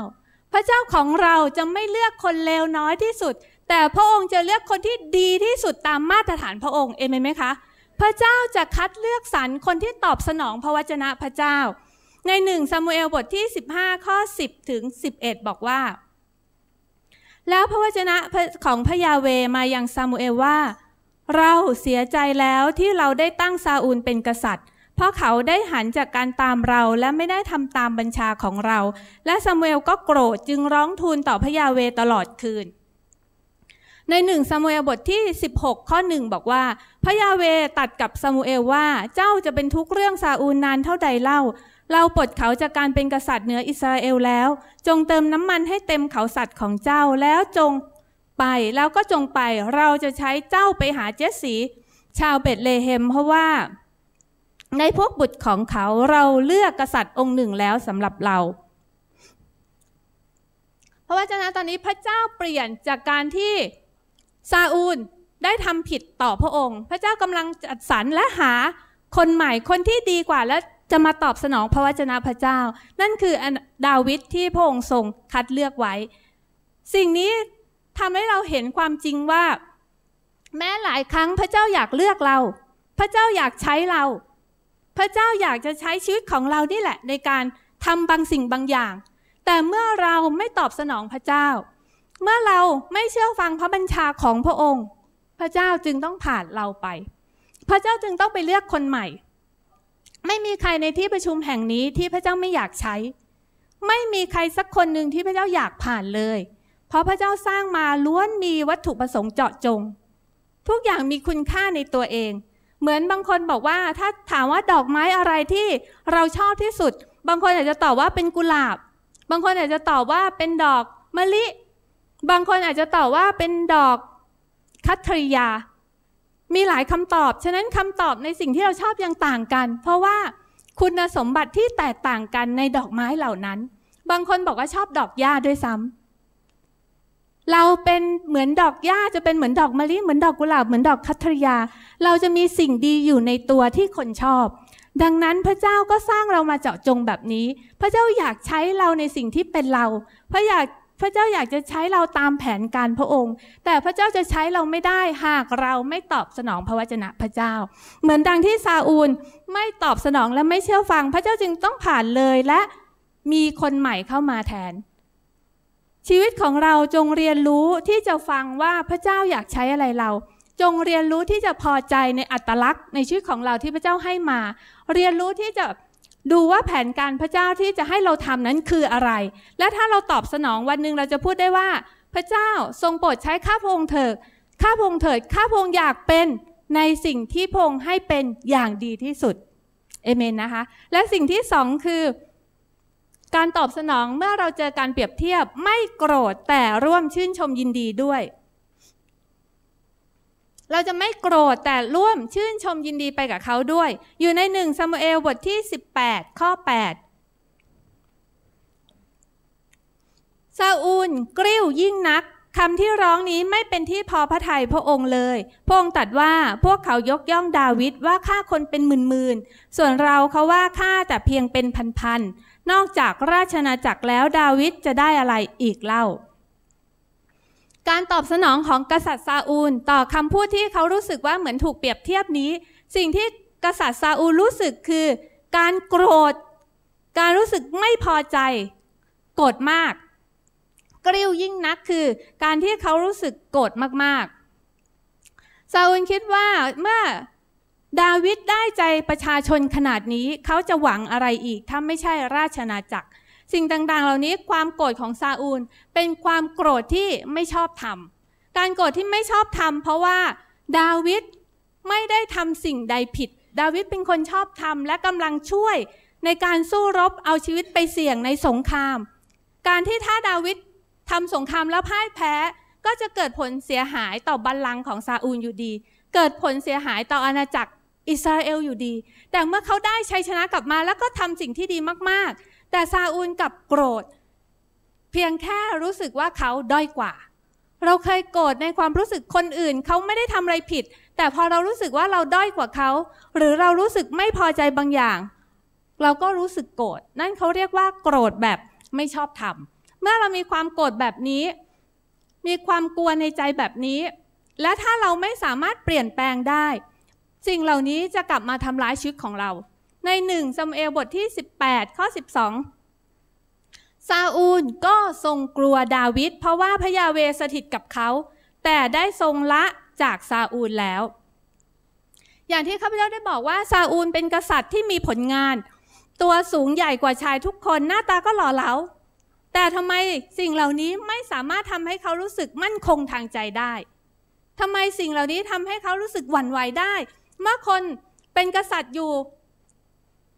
พระเจ้าของเราจะไม่เลือกคนเลวน้อยที่สุด แต่พระองค์จะเลือกคนที่ดีที่สุดตามมาตรฐานพระองค์ เอเมนไหมคะพระเจ้าจะคัดเลือกสรรคนที่ตอบสนองพระวจนะพระเจ้า ในหนึ่งซามูเอลบทที่15ข้อ10ถึง11 บอกว่า แล้วพระวจนะของพระยาเวมายังซามูเอลว่า เราเสียใจแล้วที่เราได้ตั้งซาอูลเป็นกษัตริย์ เพราะเขาได้หันจากการตามเราและไม่ได้ทำตามบัญชาของเรา และซามูเอลก็โกรธจึงร้องทูลต่อพระยาเวตลอดคืน ในหนึ่งซามูเอลบทที่ 16ข้อหนึ่งบอกว่าพระยาเวตัดกับซามูเอลว่าเจ้าจะเป็นทุกเรื่องซาอูลนานเท่าใดเล่า เราปลดเขาจากการเป็นกษัตริย์เหนืออิสราเอลแล้ว จงเติมน้ำมันให้เต็มเขาสัตว์ของเจ้าแล้วจงไปแล้วก็จงไปเราจะใช้เจ้าไปหาเจสสีชาวเบตเลเฮม เพราะว่า ในพวกบุตรของเขาเราเลือกกษัตริย์องค์หนึ่งแล้ว สำหรับเรา เพราะว่าจนะตอนนี้พระเจ้าเปลี่ยนจากการที่ซาอูลได้ทำผิดต่อพระองค์ พระเจ้ากำลังจัดสรรและหาคนใหม่ คนที่ดีกว่าและจะมาตอบสนองพระวจนะพระเจ้า นั่นคือ ดาวิดที่พระองค์ทรงคัดเลือกไว้ สิ่งนี้ทำให้เราเห็นความจริงว่า แม้หลายครั้งพระเจ้าอยากเลือกเรา พระเจ้าอยากใช้เรา พระเจ้าอยากจะใช้ชีวิตของเรานี่แหละ ในการทำบางสิ่งบางอย่าง แต่เมื่อเราไม่ตอบสนองพระเจ้า เมื่อเราไม่เชื่อฟังพระบัญชาของพระองค์พระเจ้าจึงต้องผ่านเราไป พระเจ้าจึงต้องไปเลือกคนใหม่ ไม่มีใครในที่ประชุมแห่งนี้ที่พระเจ้าไม่อยากใช้ ไม่มีใครสักคนหนึ่งที่พระเจ้าอยากผ่านเลย เพราะพระเจ้าสร้างมาล้วนมีวัตถุประสงค์เจาะจง ทุกอย่างมีคุณค่าในตัวเอง เหมือนบางคนบอกว่า ถ้าถามว่าดอกไม้อะไรที่เราชอบที่สุด บางคนอาจจะตอบว่าเป็นกุหลาบ บางคนอาจจะตอบว่าเป็นดอก มะลิ บางคนอาจจะตอบว่าเป็นดอกคัตทริยา มีหลายคำตอบ ฉะนั้นคำตอบในสิ่งที่เราชอบยังต่างกัน เพราะว่าคุณสมบัติที่แตกต่างกันในดอกไม้เหล่านั้น บางคนบอกว่าชอบดอกหญ้าด้วยซ้ำเราเป็นเหมือนดอกหญ้าจะเป็นเหมือนดอกมะลิ เหมือนดอกกุหลาบ เหมือนดอกคัทริยา เราจะมีสิ่งดีอยู่ในตัวที่คนชอบ ดังนั้นพระเจ้าก็สร้างเรามาเจาะจงแบบนี้ พระเจ้าอยากใช้เราในสิ่งที่เป็นเราพระอยากพระเจ้าอยากจะใช้เราตามแผนการพระองค์ แต่พระเจ้าจะใช้เราไม่ได้หากเราไม่ตอบสนองพระวจนะพระเจ้า เหมือนดังที่ซาอูลไม่ตอบสนองและไม่เชื่อฟัง พระเจ้าจึงต้องผ่านเลยและมีคนใหม่เข้ามาแทน ชีวิตของเราจงเรียนรู้ที่จะฟังว่าพระเจ้าอยากใช้อะไรเรา จงเรียนรู้ที่จะพอใจในอัตลักษณ์ ในชีวิตของเราที่พระเจ้าให้มา เรียนรู้ที่จะดูว่าแผนการพระเจ้าที่จะให้เราทำนั้นคืออะไร และถ้าเราตอบสนองวันหนึ่งเราจะพูดได้ว่า พระเจ้าทรงโปรดใช้ข้าพงเถิด ข้าพงเถิด ข้าพงอยากเป็นในสิ่งที่พงให้เป็นอย่างดีที่สุด เอเมนนะคะ และสิ่งที่สองคือ การตอบสนองเมื่อเราเจอการเปรียบเทียบไม่โกรธแต่ร่วมชื่นชมยินดีด้วยเราจะไม่โกรธ แต่ร่วมชื่นชมยินดีไปกับเขาด้วย อยู่ในหนึ่งซามูเอล บทที่ 18 ข้อ 8 ซาอูลกริ้วยิ่งนักคำที่ร้องนี้ไม่เป็นที่พอพระทัยพระองค์เลยพระองค์ตรัสว่าพวกเขายกย่องดาวิดว่าฆ่าคนเป็นหมื่นหมื่นส่วนเราเขาว่าฆ่าแต่เพียงเป็นพันพัน นอกจากราชนาจักรแล้วดาวิดจะได้อะไรอีกเล่าการตอบสนองของกษัตริย์ซาอูลต่อคำพูดที่เขารู้สึกว่าเหมือนถูกเปรียบเทียบนี้ สิ่งที่กษัตริย์ซาอูลรู้สึกคือ การโกรธ การรู้สึกไม่พอใจโกรธมากกริ้วยิ่งนักคือการที่เขารู้สึกโกรธมากๆซาอูลคิดว่าเมื่อดาวิดได้ใจประชาชนขนาดนี้เขาจะหวังอะไรอีกถ้าไม่ใช่ราชนาจักรสิ่งต่างๆ เหล่านี้ความโกรธของซาอูลเป็นความโกรธที่ไม่ชอบทำ การโกรธที่ไม่ชอบทำเพราะว่าดาวิดไม่ได้ทำสิ่งใดผิด ดาวิดเป็นคนชอบทำและกำลังช่วยในการสู้รบเอาชีวิตไปเสี่ยงในสงคราม การที่ถ้าดาวิดทำสงครามแล้วพ่ายแพ้ก็จะเกิดผลเสียหายต่อบัลลังก์ของซาอูลอยู่ดี เกิดผลเสียหายต่ออาณาจักรอิสราเอลอยู่ดี แต่เมื่อเขาได้ชัยชนะกลับมาแล้วก็ทำสิ่งที่ดีมากแต่ซาอูลกับโกรธ เพียงแค่รู้สึกว่าเขาด้อยกว่า เราเคยโกรธในความรู้สึกคนอื่น เขาไม่ได้ทำอะไรผิด แต่พอเรารู้สึกว่าเราด้อยกว่าเขา หรือเรารู้สึกไม่พอใจบางอย่าง เราก็รู้สึกโกรธนั่นเขาเรียกว่าโกรธแบบไม่ชอบทำเมื่อเรามีความโกรธแบบนี้ มีความกลัวในใจแบบนี้ และถ้าเราไม่สามารถเปลี่ยนแปลงได้สิ่งเหล่านี้จะกลับมาทำร้ายชีวิตของเราใน1ซามูเอลบทที่ 18 ข้อ 12ซาอูลก็ทรงกลัวดาวิดเพราะว่าพระยาเวสถิตกับเขา แต่ได้ทรงละจากซาอูลแล้ว อย่างที่ข้าพเจ้าได้บอกว่าซาอูลเป็นกษัตริย์ที่มีผลงาน ตัวสูงใหญ่กว่าชายทุกคนหน้าตาก็หล่อเหลาแต่ทำไมสิ่งเหล่านี้ไม่สามารถทำให้เขารู้สึกมั่นคงทางใจได้ทำไมสิ่งเหล่านี้ทำให้เขารู้สึกหวั่นไหวได้เมื่อคนเป็นกษัตริย์อยู่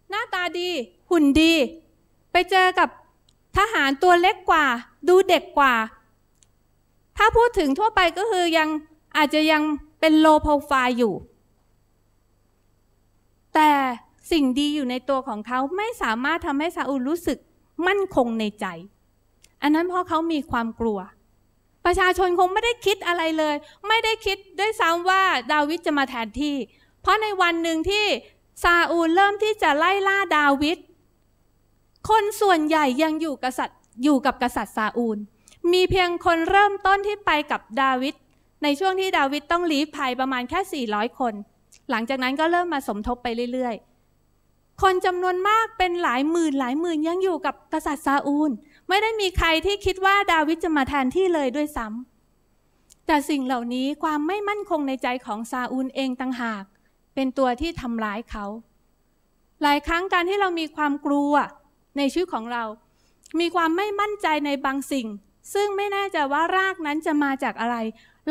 หน้าตาดีหุ่นดี ไปเจอกับทหารตัวเล็กกว่า ดูเด็กกว่า ถ้าพูดถึงทั่วไปก็คือยังอาจจะยังเป็นโลโปรไฟล์อยู่ แต่สิ่งดีอยู่ในตัวของเขาไม่สามารถทำให้ซาอูลรู้สึกมั่นคงในใจ อันนั้นเพราะเขามีความกลัว ประชาชนคงไม่ได้คิดอะไรเลย ไม่ได้คิดด้วยซ้ำว่าดาวิดจะมาแทนที่ เพราะในวันหนึ่งที่ซาอูลเริ่มที่จะไล่ล่าดาวิด คนส่วนใหญ่ยังอยู่กษัตริย์อยู่กับกษัตริย์ซาอูล มีเพียงคนเริ่มต้นที่ไปกับดาวิดในช่วงที่ดาวิดต้องลี้ภัยประมาณแค่ 400 คน หลังจากนั้นก็เริ่มมาสมทบไปเรื่อย ๆ คนจำนวนมากเป็นหลายหมื่นหลายหมื่นยังอยู่กับกษัตริย์ซาอูล ไม่ได้มีใครที่คิดว่าดาวิดจะมาแทนที่เลยด้วยซ้ำแต่สิ่งเหล่านี้ความไม่มั่นคงในใจของซาอูลเองต่างหากเป็นตัวที่ทำร้ายเขา หลายครั้งการที่เรามีความกลัวในชีวิตของเรา มีความไม่มั่นใจในบางสิ่ง ซึ่งไม่แน่ใจว่ารากนั้นจะมาจากอะไร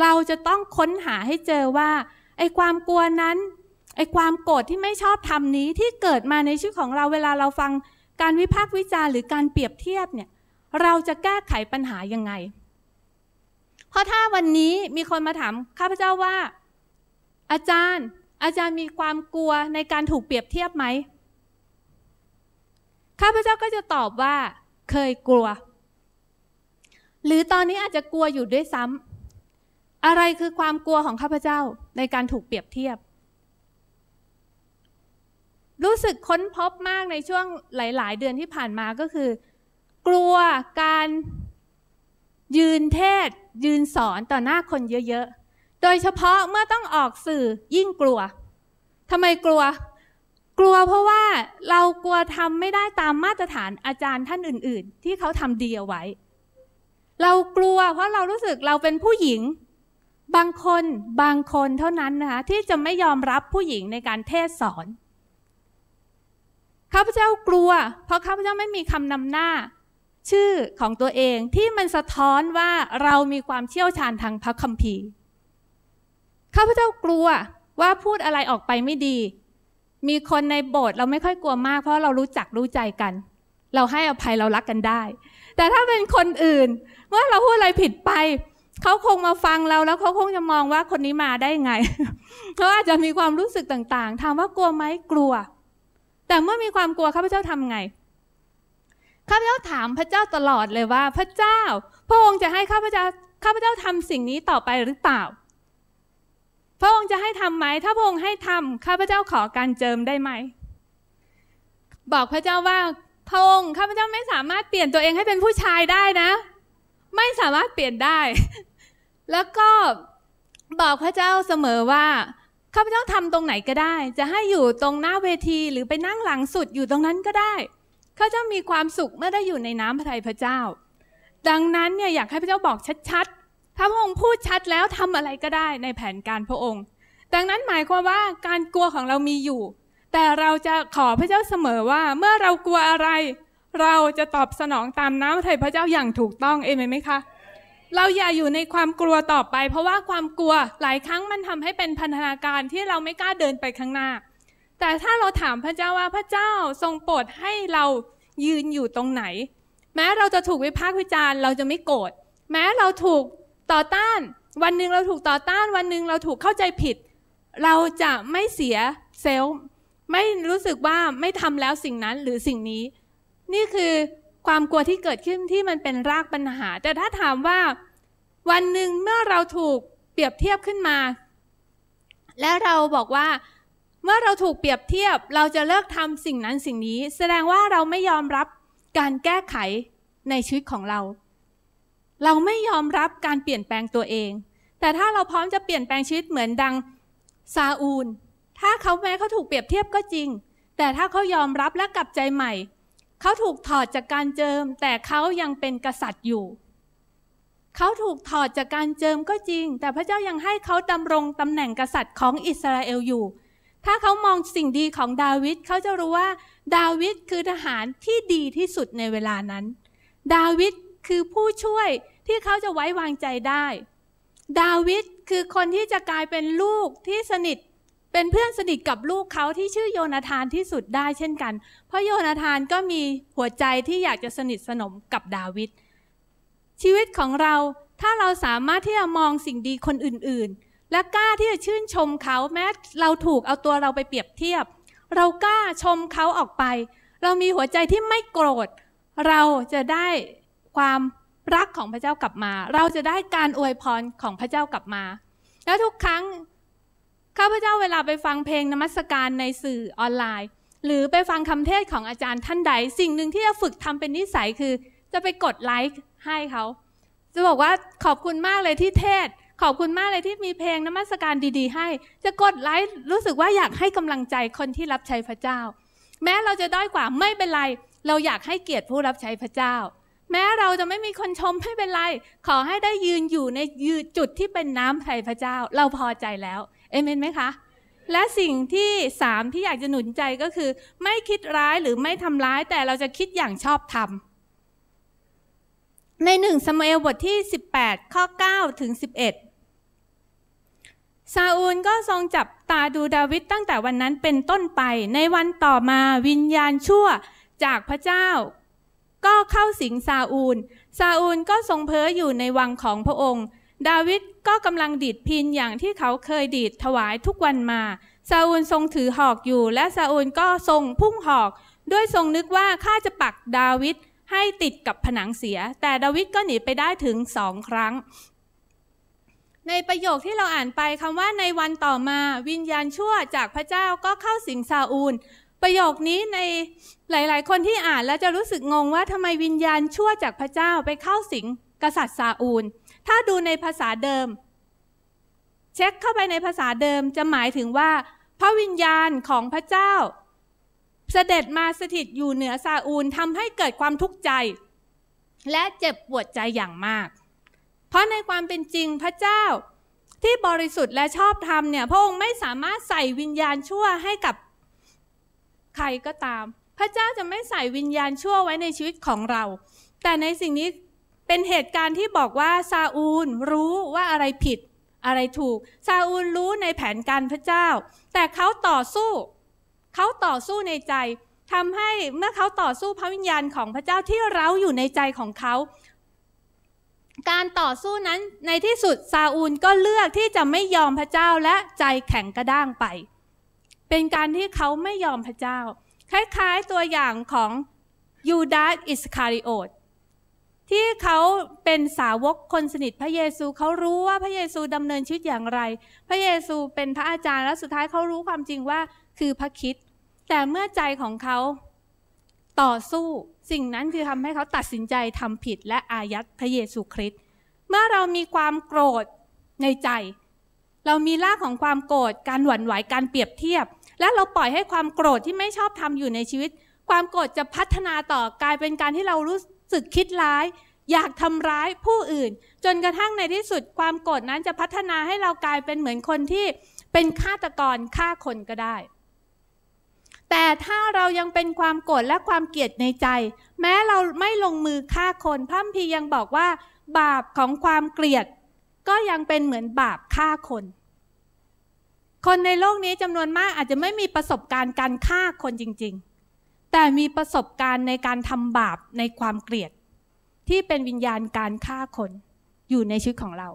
เราจะต้องค้นหาให้เจอว่า ไอ้ความกลัวนั้น ไอ้ความโกรธที่ไม่ชอบทำนี้ที่เกิดมาในชีวิตของเรา เวลาเราฟังการวิพากษ์วิจารณ์หรือการเปรียบเทียบเนี่ย เราจะแก้ไขปัญหายังไง เพราะถ้าวันนี้มีคนมาถามข้าพเจ้าว่า อาจารย์อาจารย์มีความกลัวในการถูกเปรียบเทียบไหม ข้าพเจ้าก็จะตอบว่า เคยกลัว หรือตอนนี้อาจจะกลัวอยู่ด้วยซ้ำอะไรคือความกลัวของข้าพเจ้าในการถูกเปรียบเทียบ รู้สึกค้นพบมากในช่วงหลาย ๆ เดือนที่ผ่านมาก็คือ กลัวการยืนเทศ ยืนสอนต่อหน้าคนเยอะๆโดยเฉพาะเมื่อต้องออกสื่อยิ่งกลัว ทำไมกลัว กลัวเพราะว่าเรากลัวทำไม่ได้ตามมาตรฐานอาจารย์ท่านอื่นๆ ที่เขาทำดีเอาไว้ เรากลัวเพราะเรารู้สึกเราเป็นผู้หญิง บางคนบางคนเท่านั้นนะคะที่จะไม่ยอมรับผู้หญิงในการเทศสอน ข้าพเจ้ากลัว เพราะข้าพเจ้าไม่มีคำนำหน้า ชื่อของตัวเองที่มันสะท้อนว่าเรามีความเชี่ยวชาญทางพระคัมภีร์ข้าพเจ้ากลัวว่าพูดอะไรออกไปไม่ดี มีคนในโบสถ์เราไม่ค่อยกลัวมาก เพราะเรารู้จักรู้ใจกัน เราให้อภัยเรารักกันได้ แต่ถ้าเป็นคนอื่น เมื่อเราพูดอะไรผิดไป เขาคงมาฟังเรา แล้วเขาคงจะมองว่าคนนี้มาได้ไง เขาอาจจะมีความรู้สึกต่างๆ ถามว่ากลัวไหมกลัว แต่เมื่อมีความกลัวข้าพเจ้าทำไงข้าพเจ้าถามพระเจ้าตลอดเลยว่าพระเจ้า พระองค์จะให้ข้าพเจ้าข้าพเจ้าทำสิ่งนี้ต่อไปหรือเปล่าพระองค์จะให้ทำไหม ถ้าพระองค์ให้ทำ ข้าพเจ้าขอการเจิมได้ไหม บอกพระเจ้าว่าพระองค์ข้าพเจ้าไม่สามารถเปลี่ยนตัวเองให้เป็นผู้ชายได้นะ ไม่สามารถเปลี่ยนได้ แล้วก็บอกพระเจ้าเสมอว่าข้าพเจ้าทำตรงไหนก็ได้ จะให้อยู่ตรงหน้าเวทีหรือไปนั่งหลังสุดอยู่ตรงนั้นก็ได้ข้าพเจ้ามีความสุขเมื่อได้อยู่ในน้ำพระทัยพระเจ้า ดังนั้นเนี่ยอยากให้พระเจ้าบอกชัดถ้าพระองค์พูดชัดแล้วทำอะไรก็ได้ในแผนการพระองค์ ดังนั้นหมายความว่าการกลัวของเรามีอยู่ แต่เราจะขอพระเจ้าเสมอว่าเมื่อเรากลัวอะไร เราจะตอบสนองตามน้ำไทยพระเจ้าอย่างถูกต้องเองไหมคะ เราอย่าอยู่ในความกลัวต่อไป เพราะว่าความกลัวหลายครั้งมันทำให้เป็นพันธนาการที่เราไม่กล้าเดินไปข้างหน้า แต่ถ้าเราถามพระเจ้าว่าพระเจ้าทรงโปรดให้เรายืนอยู่ตรงไหน แม้เราจะถูกวิพากษ์วิจารณ์ เราจะไม่โกรธแม้เราถูกต่อต้านวันหนึ่งเราถูกต่อต้าน วันหนึ่งเราถูกเข้าใจผิด เราจะไม่เสียเซลล์ไม่รู้สึกว่าไม่ทำแล้วสิ่งนั้นหรือสิ่งนี้ นี่คือความกลัวที่เกิดขึ้นที่มันเป็นรากปัญหา แต่ถ้าถามว่า วันหนึ่งเมื่อเราถูกเปรียบเทียบขึ้นมา และเราบอกว่า เมื่อเราถูกเปรียบเทียบเราจะเลิกทำสิ่งนั้นสิ่งนี้แสดงว่าเราไม่ยอมรับการแก้ไขในชีวิตของเราเราไม่ยอมรับการเปลี่ยนแปลงตัวเอง แต่ถ้าเราพร้อมจะเปลี่ยนแปลงชีวิตเหมือนดังซาอูล ถ้าเขาแม้เขาถูกเปรียบเทียบก็จริง แต่ถ้าเขายอมรับและกลับใจใหม่ เขาถูกถอดจากการเจิมแต่เขายังเป็นกษัตริย์อยู่ เขาถูกถอดจากการเจิมก็จริง แต่พระเจ้ายังให้เขาดำรงตำแหน่งกษัตริย์ของอิสราเอลอยู่ ถ้าเขามองสิ่งดีของดาวิด เขาจะรู้ว่า ดาวิดคือทหารที่ดีที่สุดในเวลานั้น ดาวิดคือผู้ช่วยที่เขาจะไว้วางใจได้ ดาวิดคือคนที่จะกลายเป็นลูกที่สนิท เป็นเพื่อนสนิท กับลูกเขาที่ชื่อโยนาธานที่สุดได้เช่นกัน เพราะโยนาธานก็มีหัวใจที่อยากจะสนิทสนมกับดาวิด ชีวิตของเราถ้าเราสามารถที่จะมองสิ่งดีคนอื่นๆ และกล้าที่จะชื่นชมเขาแม้เราถูกเอาตัวเราไปเปรียบเทียบ เรากล้าชมเขาออกไป เรามีหัวใจที่ไม่โกรธ เราจะได้ความรักของพระเจ้ากลับมา เราจะได้การอวยพรของพระเจ้ากลับมา แล้วทุกครั้งข้าพเจ้าเวลาไปฟังเพลงนมัสการในสื่อออนไลน์ หรือไปฟังคำเทศของอาจารย์ท่าน ใด สิ่งหนึ่งที่จะฝึกทำเป็นนิสัยคือ จะไปกดไลค์ให้เขาจะบอกว่าขอบคุณมากเลยที่เทศ ขอบคุณมากเลยที่มีเพลงนมัสการดี ๆ ให้ จะกดไลค์รู้สึกว่าอยากให้กำลังใจคนที่รับใช้พระเจ้า แม้เราจะด้อยกว่าไม่เป็นไร เราอยากให้เกียรติผู้รับใช้พระเจ้าแม้เราจะไม่มีคนชมไม่เป็นไร ขอให้ได้ยืนอยู่ในยืนจุดที่เป็นน้ำไท่พระเจ้าเราพอใจแล้ว เอเมนไหมคะ และสิ่งที่สามที่อยากจะหนุนใจก็คือ ไม่คิดร้ายหรือไม่ทำร้ายแต่เราจะคิดอย่างชอบธรรมในหนึ่งสมเอลบทที่ 18 ข้อ 9 ถึง 11 ซาอูลก็ทรงจับตาดูดาวิดตั้งแต่วันนั้นเป็นต้นไปในวันต่อมาวิญญาณชั่วจากพระเจ้าก็เข้าสิงซาอูลซาอูลก็ทรง เพ้ออยู่ในวังของพระองค์ ดาวิดก็กำลังดีดพินอย่างที่เขาเคยดีดถวายทุกวันมาซาอูลทรงถือหอกอยู่ และซาอูลก็ทรงพุ่งหอกด้วยทรงนึกว่าข้าจะปักดาวิดให้ติดกับผนังเสีย แต่ดาวิดก็หนีไปได้ถึงสองครั้ง ในประโยคที่เราอ่านไปคำว่าในวันต่อมาวิญญาณชั่วจากพระเจ้าก็เข้าสิงซาอูล ประโยคนี้ในหลาย ๆ คนที่อ่านแล้วจะรู้สึกงงว่าทำไมวิญญาณชั่วจากพระเจ้าไปเข้าสิงกษัตริย์ซาอูล ถ้าดูในภาษาเดิม เช็คเข้าไปในภาษาเดิมจะหมายถึงว่า พระวิญญาณของพระเจ้า เสด็จมาสถิตอยู่เหนือซาอูลทำให้เกิดความทุกข์ใจ และเจ็บปวดใจอย่างมาก เพราะในความเป็นจริงพระเจ้า ที่บริสุทธิ์และชอบธรรมเนี่ยพระองค์ไม่สามารถใส่วิญญาณชั่วให้กับใครก็ตามพระเจ้าจะไม่ใส่วิญญาณชั่วไว้ในชีวิตของเรา แต่ในสิ่งนี้เป็นเหตุการณ์ที่บอกว่าซาอูลรู้ว่าอะไรผิด อะไรถูก ซาอูลรู้ในแผนการพระเจ้า แต่เขาต่อสู้ เขาต่อสู้ในใจทำให้เมื่อเขาต่อสู้พระวิญญาณของพระเจ้าที่เราอยู่ในใจของเขา การต่อสู้นั้นในที่สุดซาอูลก็เลือกที่จะไม่ยอมพระเจ้าและใจแข็งกระด้างไป เป็นการที่เขาไม่ยอมพระเจ้าคล้าย ๆ ตัวอย่างของยูดาสอิสคาริโอตที่เขาเป็นสาวกคนสนิทพระเยซูเขารู้ว่าพระเยซูดำเนินชีวิตอย่างไร พระเยซูเป็นพระอาจารย์และสุดท้ายเขารู้ความจริงว่าคือพระคิด แต่เมื่อใจของเขาต่อสู้สิ่งนั้นคือทำให้เขาตัดสินใจทำผิดและอายัดพระเยซูคริสต์เมื่อเรามีความโกรธในใจ เรามีรากของความโกรธการหวั่นไหวการเปรียบเทียบและเราปล่อยให้ความโกรธที่ไม่ชอบทำอยู่ในชีวิต ความโกรธจะพัฒนาต่อกลายเป็นการที่เรารู้สึกคิดร้าย อยากทำร้ายผู้อื่น จนกระทั่งในที่สุดความโกรธนั้นจะพัฒนาให้เรากลายเป็นเหมือนคนที่เป็นฆาตกรฆ่าคนก็ได้ แต่ถ้าเรายังเป็นความโกรธและความเกลียดในใจ แม้เราไม่ลงมือฆ่าคนพระพียังบอกว่า บาปของความเกลียด ก็ยังเป็นเหมือนบาปฆ่าคนคนในโลกนี้จำนวนมากอาจจะไม่มีประสบการณ์การฆ่าคนจริงๆ แต่มีประสบการณ์ในการทำบาปในความเกลียด ที่เป็นวิญญาณการฆ่าคนอยู่ในชีวิตของเรา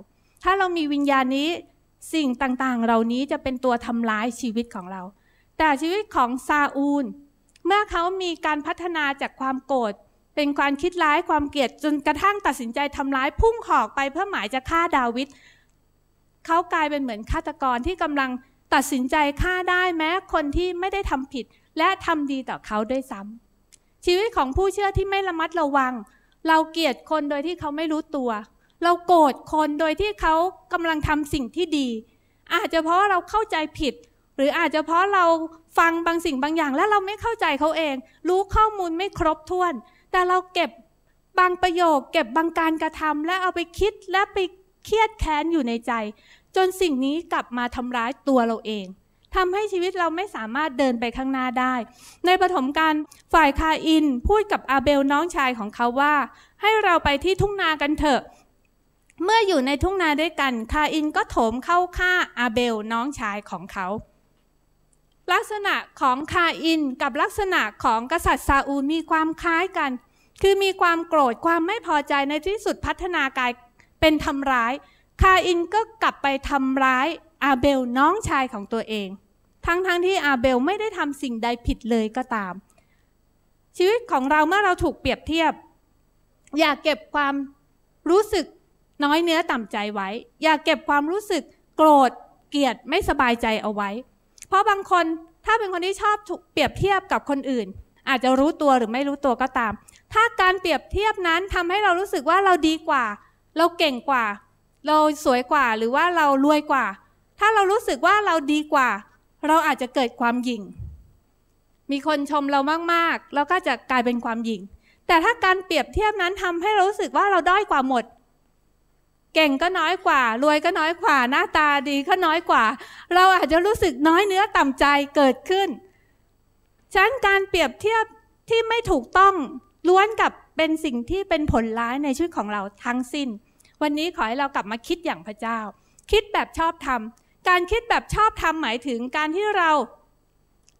ถ้าเรามีวิญญาณนี้สิ่งต่างๆ เหล่านี้จะเป็นตัวทำร้ายชีวิตของเรา แต่ชีวิตของซาอูลเมื่อเขามีการพัฒนาจากความโกรธเป็นความคิดร้ายความเกลียดจนกระทั่งตัดสินใจทำร้ายพุ่งหอกไปเพื่อหมายจะฆ่าดาวิดเขากลายเป็นเหมือนฆาตกรที่กำลังตัดสินใจฆ่าได้แม้คนที่ไม่ได้ทำผิด และทำดีต่อเขาด้วยซ้ำชีวิตของผู้เชื่อที่ไม่ระมัดระวัง เราเกลียดคนโดยที่เขาไม่รู้ตัว เราโกรธคนโดยที่เขากำลังทำสิ่งที่ดี อาจจะเพราะเราเข้าใจผิด หรืออาจจะเพราะเราฟังบางสิ่งบางอย่าง และเราไม่เข้าใจเขาเอง รู้ข้อมูลไม่ครบถ้วน แต่เราเก็บบางประโยค เก็บบางการกระทำและเอาไปคิดและไปเครียดแค้นอยู่ในใจจนสิ่งนี้กลับมาทำร้ายตัวเราเอง ทำให้ชีวิตเราไม่สามารถเดินไปข้างหน้าได้ ในปฐมกาล ฝ่ายคาอินพูดกับอาเบลน้องชายของเขาว่า ให้เราไปที่ทุ่งนากันเถอะ เมื่ออยู่ในทุ่งนาด้วยกัน คาอินก็โถมเข้าฆ่าอาเบลน้องชายของเขา ลักษณะของคาอินกับลักษณะของกษัตริย์ซาอูลมีความคล้ายกัน คือมีความโกรธความไม่พอใจในที่สุดพัฒนากายเป็นทำร้ายคาอินก็กลับไปทำร้ายอาเบลน้องชายของตัวเอง ทั้งๆทที่อาเบลไม่ได้ทำสิ่งใดผิดเลยก็ตาม ชีวิตของเราเมื่อเราถูกเปรียบเทียบ อย่าเก็บความรู้สึกน้อยเนื้อต่ำใจไว้ อย่าเก็บความรู้สึกโกรธเกลียดไม่สบายใจเอาไว้ เพราะบางคนถ้าเป็นคนที่ชอบถูกเปรียบเทียบกับคนอื่น อาจจะรู้ตัวหรือไม่รู้ตัวก็ตาม ถ้าการเปรียบเทียบนั้นทำให้เรารู้สึกว่าเราดีกว่า เราเก่งกว่าเราสวยกว่าหรือว่าเรารวยกว่า ถ้าเรารู้สึกว่าเราดีกว่า เราอาจจะเกิดความหยิ่ง มีคนชมเรามากๆ เราก็จะกลายเป็นความหยิ่ง แต่ถ้าการเปรียบเทียบนั้นทำให้เรารู้สึกว่าเราด้อยกว่าหมด เก่งก็น้อยกว่า รวยก็น้อยกว่า หน้าตาดีก็น้อยกว่า เราอาจจะรู้สึกน้อยเนื้อต่ำใจเกิดขึ้นฉะนั้นการเปรียบเทียบที่ไม่ถูกต้องล้วนกับเป็นสิ่งที่เป็นผลร้ายในชีวิตของเราทั้งสิ้นวันนี้ขอให้เรากลับมาคิดอย่างพระเจ้า คิดแบบชอบธรรม การคิดแบบชอบธรรมหมายถึงการที่เรา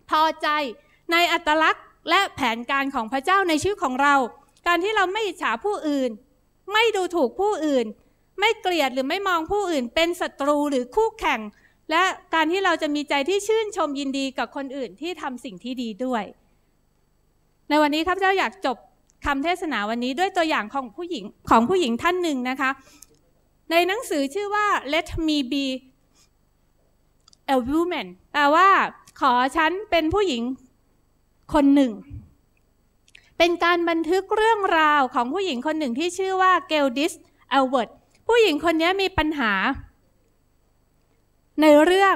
พอใจในอัตลักษณ์และแผนการของพระเจ้าในชีวิตของเรา การที่เราไม่อิจฉาผู้อื่น ไม่ดูถูกผู้อื่น ไม่เกลียดหรือไม่มองผู้อื่น เป็นศัตรูหรือคู่แข่ง และการที่เราจะมีใจที่ชื่นชมยินดีกับคนอื่นที่ทำสิ่งที่ดีด้วย ในวันนี้ข้าพเจ้าอยากจบคำเทศนาวันนี้ด้วยตัวอย่างของผู้หญิงของผู้หญิงท่านหนึ่งนะคะ ในหนังสือชื่อว่า Let me be a woman แปลว่าขอฉันเป็นผู้หญิงคนหนึ่ง เป็นการบันทึกเรื่องราวของผู้หญิงคนหนึ่งที่ชื่อว่าเกลดิสเอลเวิร์ดผู้หญิงคนนี้มีปัญหาในเรื่อง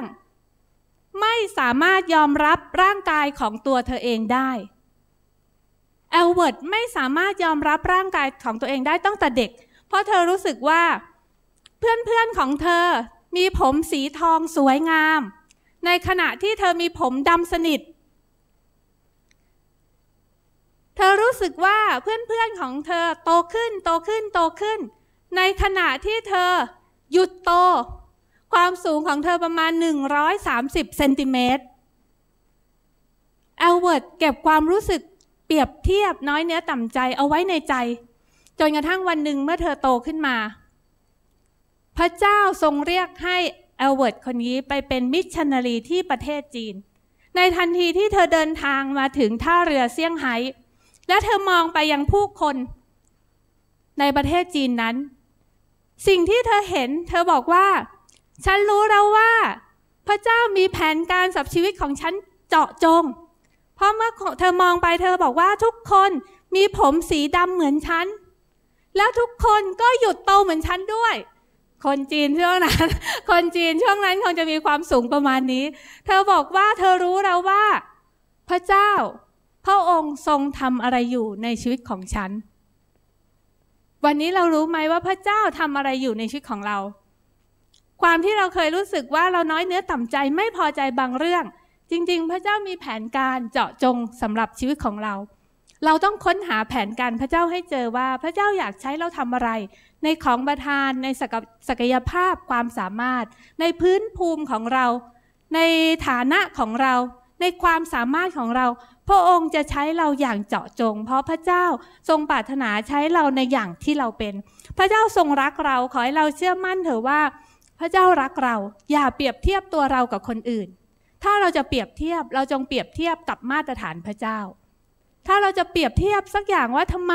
ไม่สามารถยอมรับร่างกายของตัวเธอเองได้แอลเวิร์ดไม่สามารถยอมรับร่างกายของตัวเองได้ตั้งแต่เด็ก เพราะเธอรู้สึกว่า เพื่อนๆของเธอมีผมสีทองสวยงาม ในขณะที่เธอมีผมดำสนิท เธอรู้สึกว่าเพื่อนๆของเธอโตขึ้นโตขึ้นโตขึ้น ในขณะที่เธอ หยุดโตความสูงของเธอประมาณ130เซนติเมตรแอลเวิร์ดเก็บความรู้สึกเปรียบเทียบน้อยเนื้อต่ำใจเอาไว้ในใจ จนกระทั่งวันหนึ่งเมื่อเธอโตขึ้นมา พระเจ้าทรงเรียกให้เอลเวิร์ดคนนี้ไปเป็นมิชชันนารีที่ประเทศจีน ในทันทีที่เธอเดินทางมาถึงท่าเรือเซี่ยงไฮ้และเธอมองไปยังผู้คน ในประเทศจีนนั้น สิ่งที่เธอเห็น เธอบอกว่า ฉันรู้แล้วว่า พระเจ้ามีแผนการสับชีวิตของฉันเจาะจงพราะเมื่อเธอมองไปเธอบอกว่าทุกคนมีผมสีดำเหมือนฉันแล้วทุกคนก็หยุดโตเหมือนฉันด้วย คนจีนช่วงนั้นคนจีนช่วงนั้นคงจะมีความสูงประมาณนี้ เธอบอกว่าเธอรู้แล้วว่า พระเจ้า พระองค์ทรงทำอะไรอยู่ในชีวิตของฉัน วันนี้เรารู้ไหมว่าพระเจ้าทำอะไรอยู่ในชีวิตของเรา ความที่เราเคยรู้สึกว่าเราน้อยเนื้อต่ำใจไม่พอใจบางเรื่องจริงๆ พระเจ้ามีแผนการเจาะจงสำหรับชีวิตของเรา เราต้องค้นหาแผนการพระเจ้าให้เจอว่าพระเจ้าอยากใช้เราทำอะไร ในของประทาน ในศักยภาพความสามารถ ในพื้นภูมิของเรา ในฐานะของเรา ในความสามารถของเรา พระองค์จะใช้เราอย่างเจาะจง เพราะพระเจ้าทรงปรารถนาใช้เราในอย่างที่เราเป็น พระเจ้าทรงรักเรา ขอให้เราเชื่อมั่นเถอะว่า พระเจ้ารักเราอย่าเปรียบเทียบตัวเรา กับคนอื่นถ้าเราจะเปรียบเทียบเราจงเปรียบเทียบกับมาตรฐานพระเจ้า ถ้าเราจะเปรียบเทียบสักอย่างว่าทำไม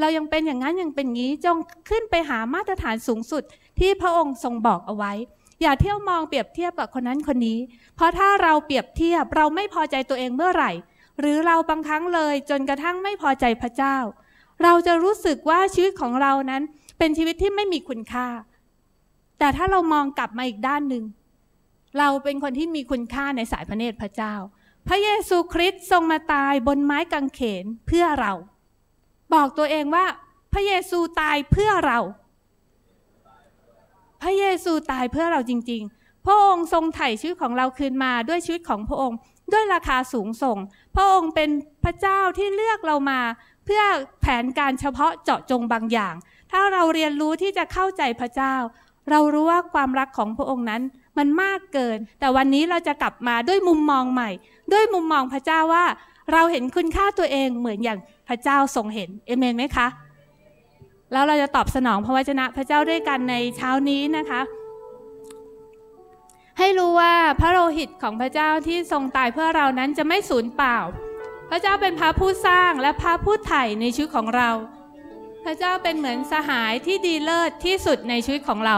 เรายังเป็นอย่างนั้นยังเป็นงี้จงขึ้นไปหามาตรฐานสูงสุดที่พระองค์ทรงบอกเอาไว้ อย่าเที่ยวมองเปรียบเทียบกับคนนั้นคนนี้ เพราะถ้าเราเปรียบเทียบเราไม่พอใจตัวเองเมื่อไหร่ หรือเราบางครั้งเลยจนกระทั่งไม่พอใจพระเจ้า เราจะรู้สึกว่าชีวิตของเรานั้นเป็นชีวิตที่ไม่มีคุณค่า แต่ถ้าเรามองกลับมาอีกด้านหนึ่งเราเป็นคนที่มีคุณค่าในสายพระเนตรพระเจ้า พระเยซูคริสต์ทรงมาตายบนไม้กางเขนเพื่อเรา บอกตัวเองว่าพระเยซูตายเพื่อเรา พระเยซูตายเพื่อเราจริงๆ พระองค์ทรงไถ่ชีวิตของเราคืนมาด้วยชีวิตของพระองค์ ด้วยราคาสูงส่ง พระองค์เป็นพระเจ้าที่เลือกเรามา เพื่อแผนการเฉพาะเจาะจงบางอย่าง ถ้าเราเรียนรู้ที่จะเข้าใจพระเจ้า เรารู้ว่าความรักของพระองค์นั้นมันมากเกิน แต่วันนี้เราจะกลับมาด้วยมุมมองใหม่ ด้วยมุมมองพระเจ้าว่าเราเห็นคุณค่าตัวเองเหมือนอย่างพระเจ้าทรงเห็น เอเมนไหมคะ แล้วเราจะตอบสนองพระวจนะพระเจ้าด้วยกันในเช้านี้นะคะ ให้รู้ว่าพระโลหิตของพระเจ้าที่ทรงตายเพื่อเรานั้นจะไม่สูญเปล่า พระเจ้าเป็นพระผู้สร้างและพระผู้ไถ่ในชีวิตของเรา พระเจ้าเป็นเหมือนสหายที่ดีเลิศที่สุดในชีวิตของเรา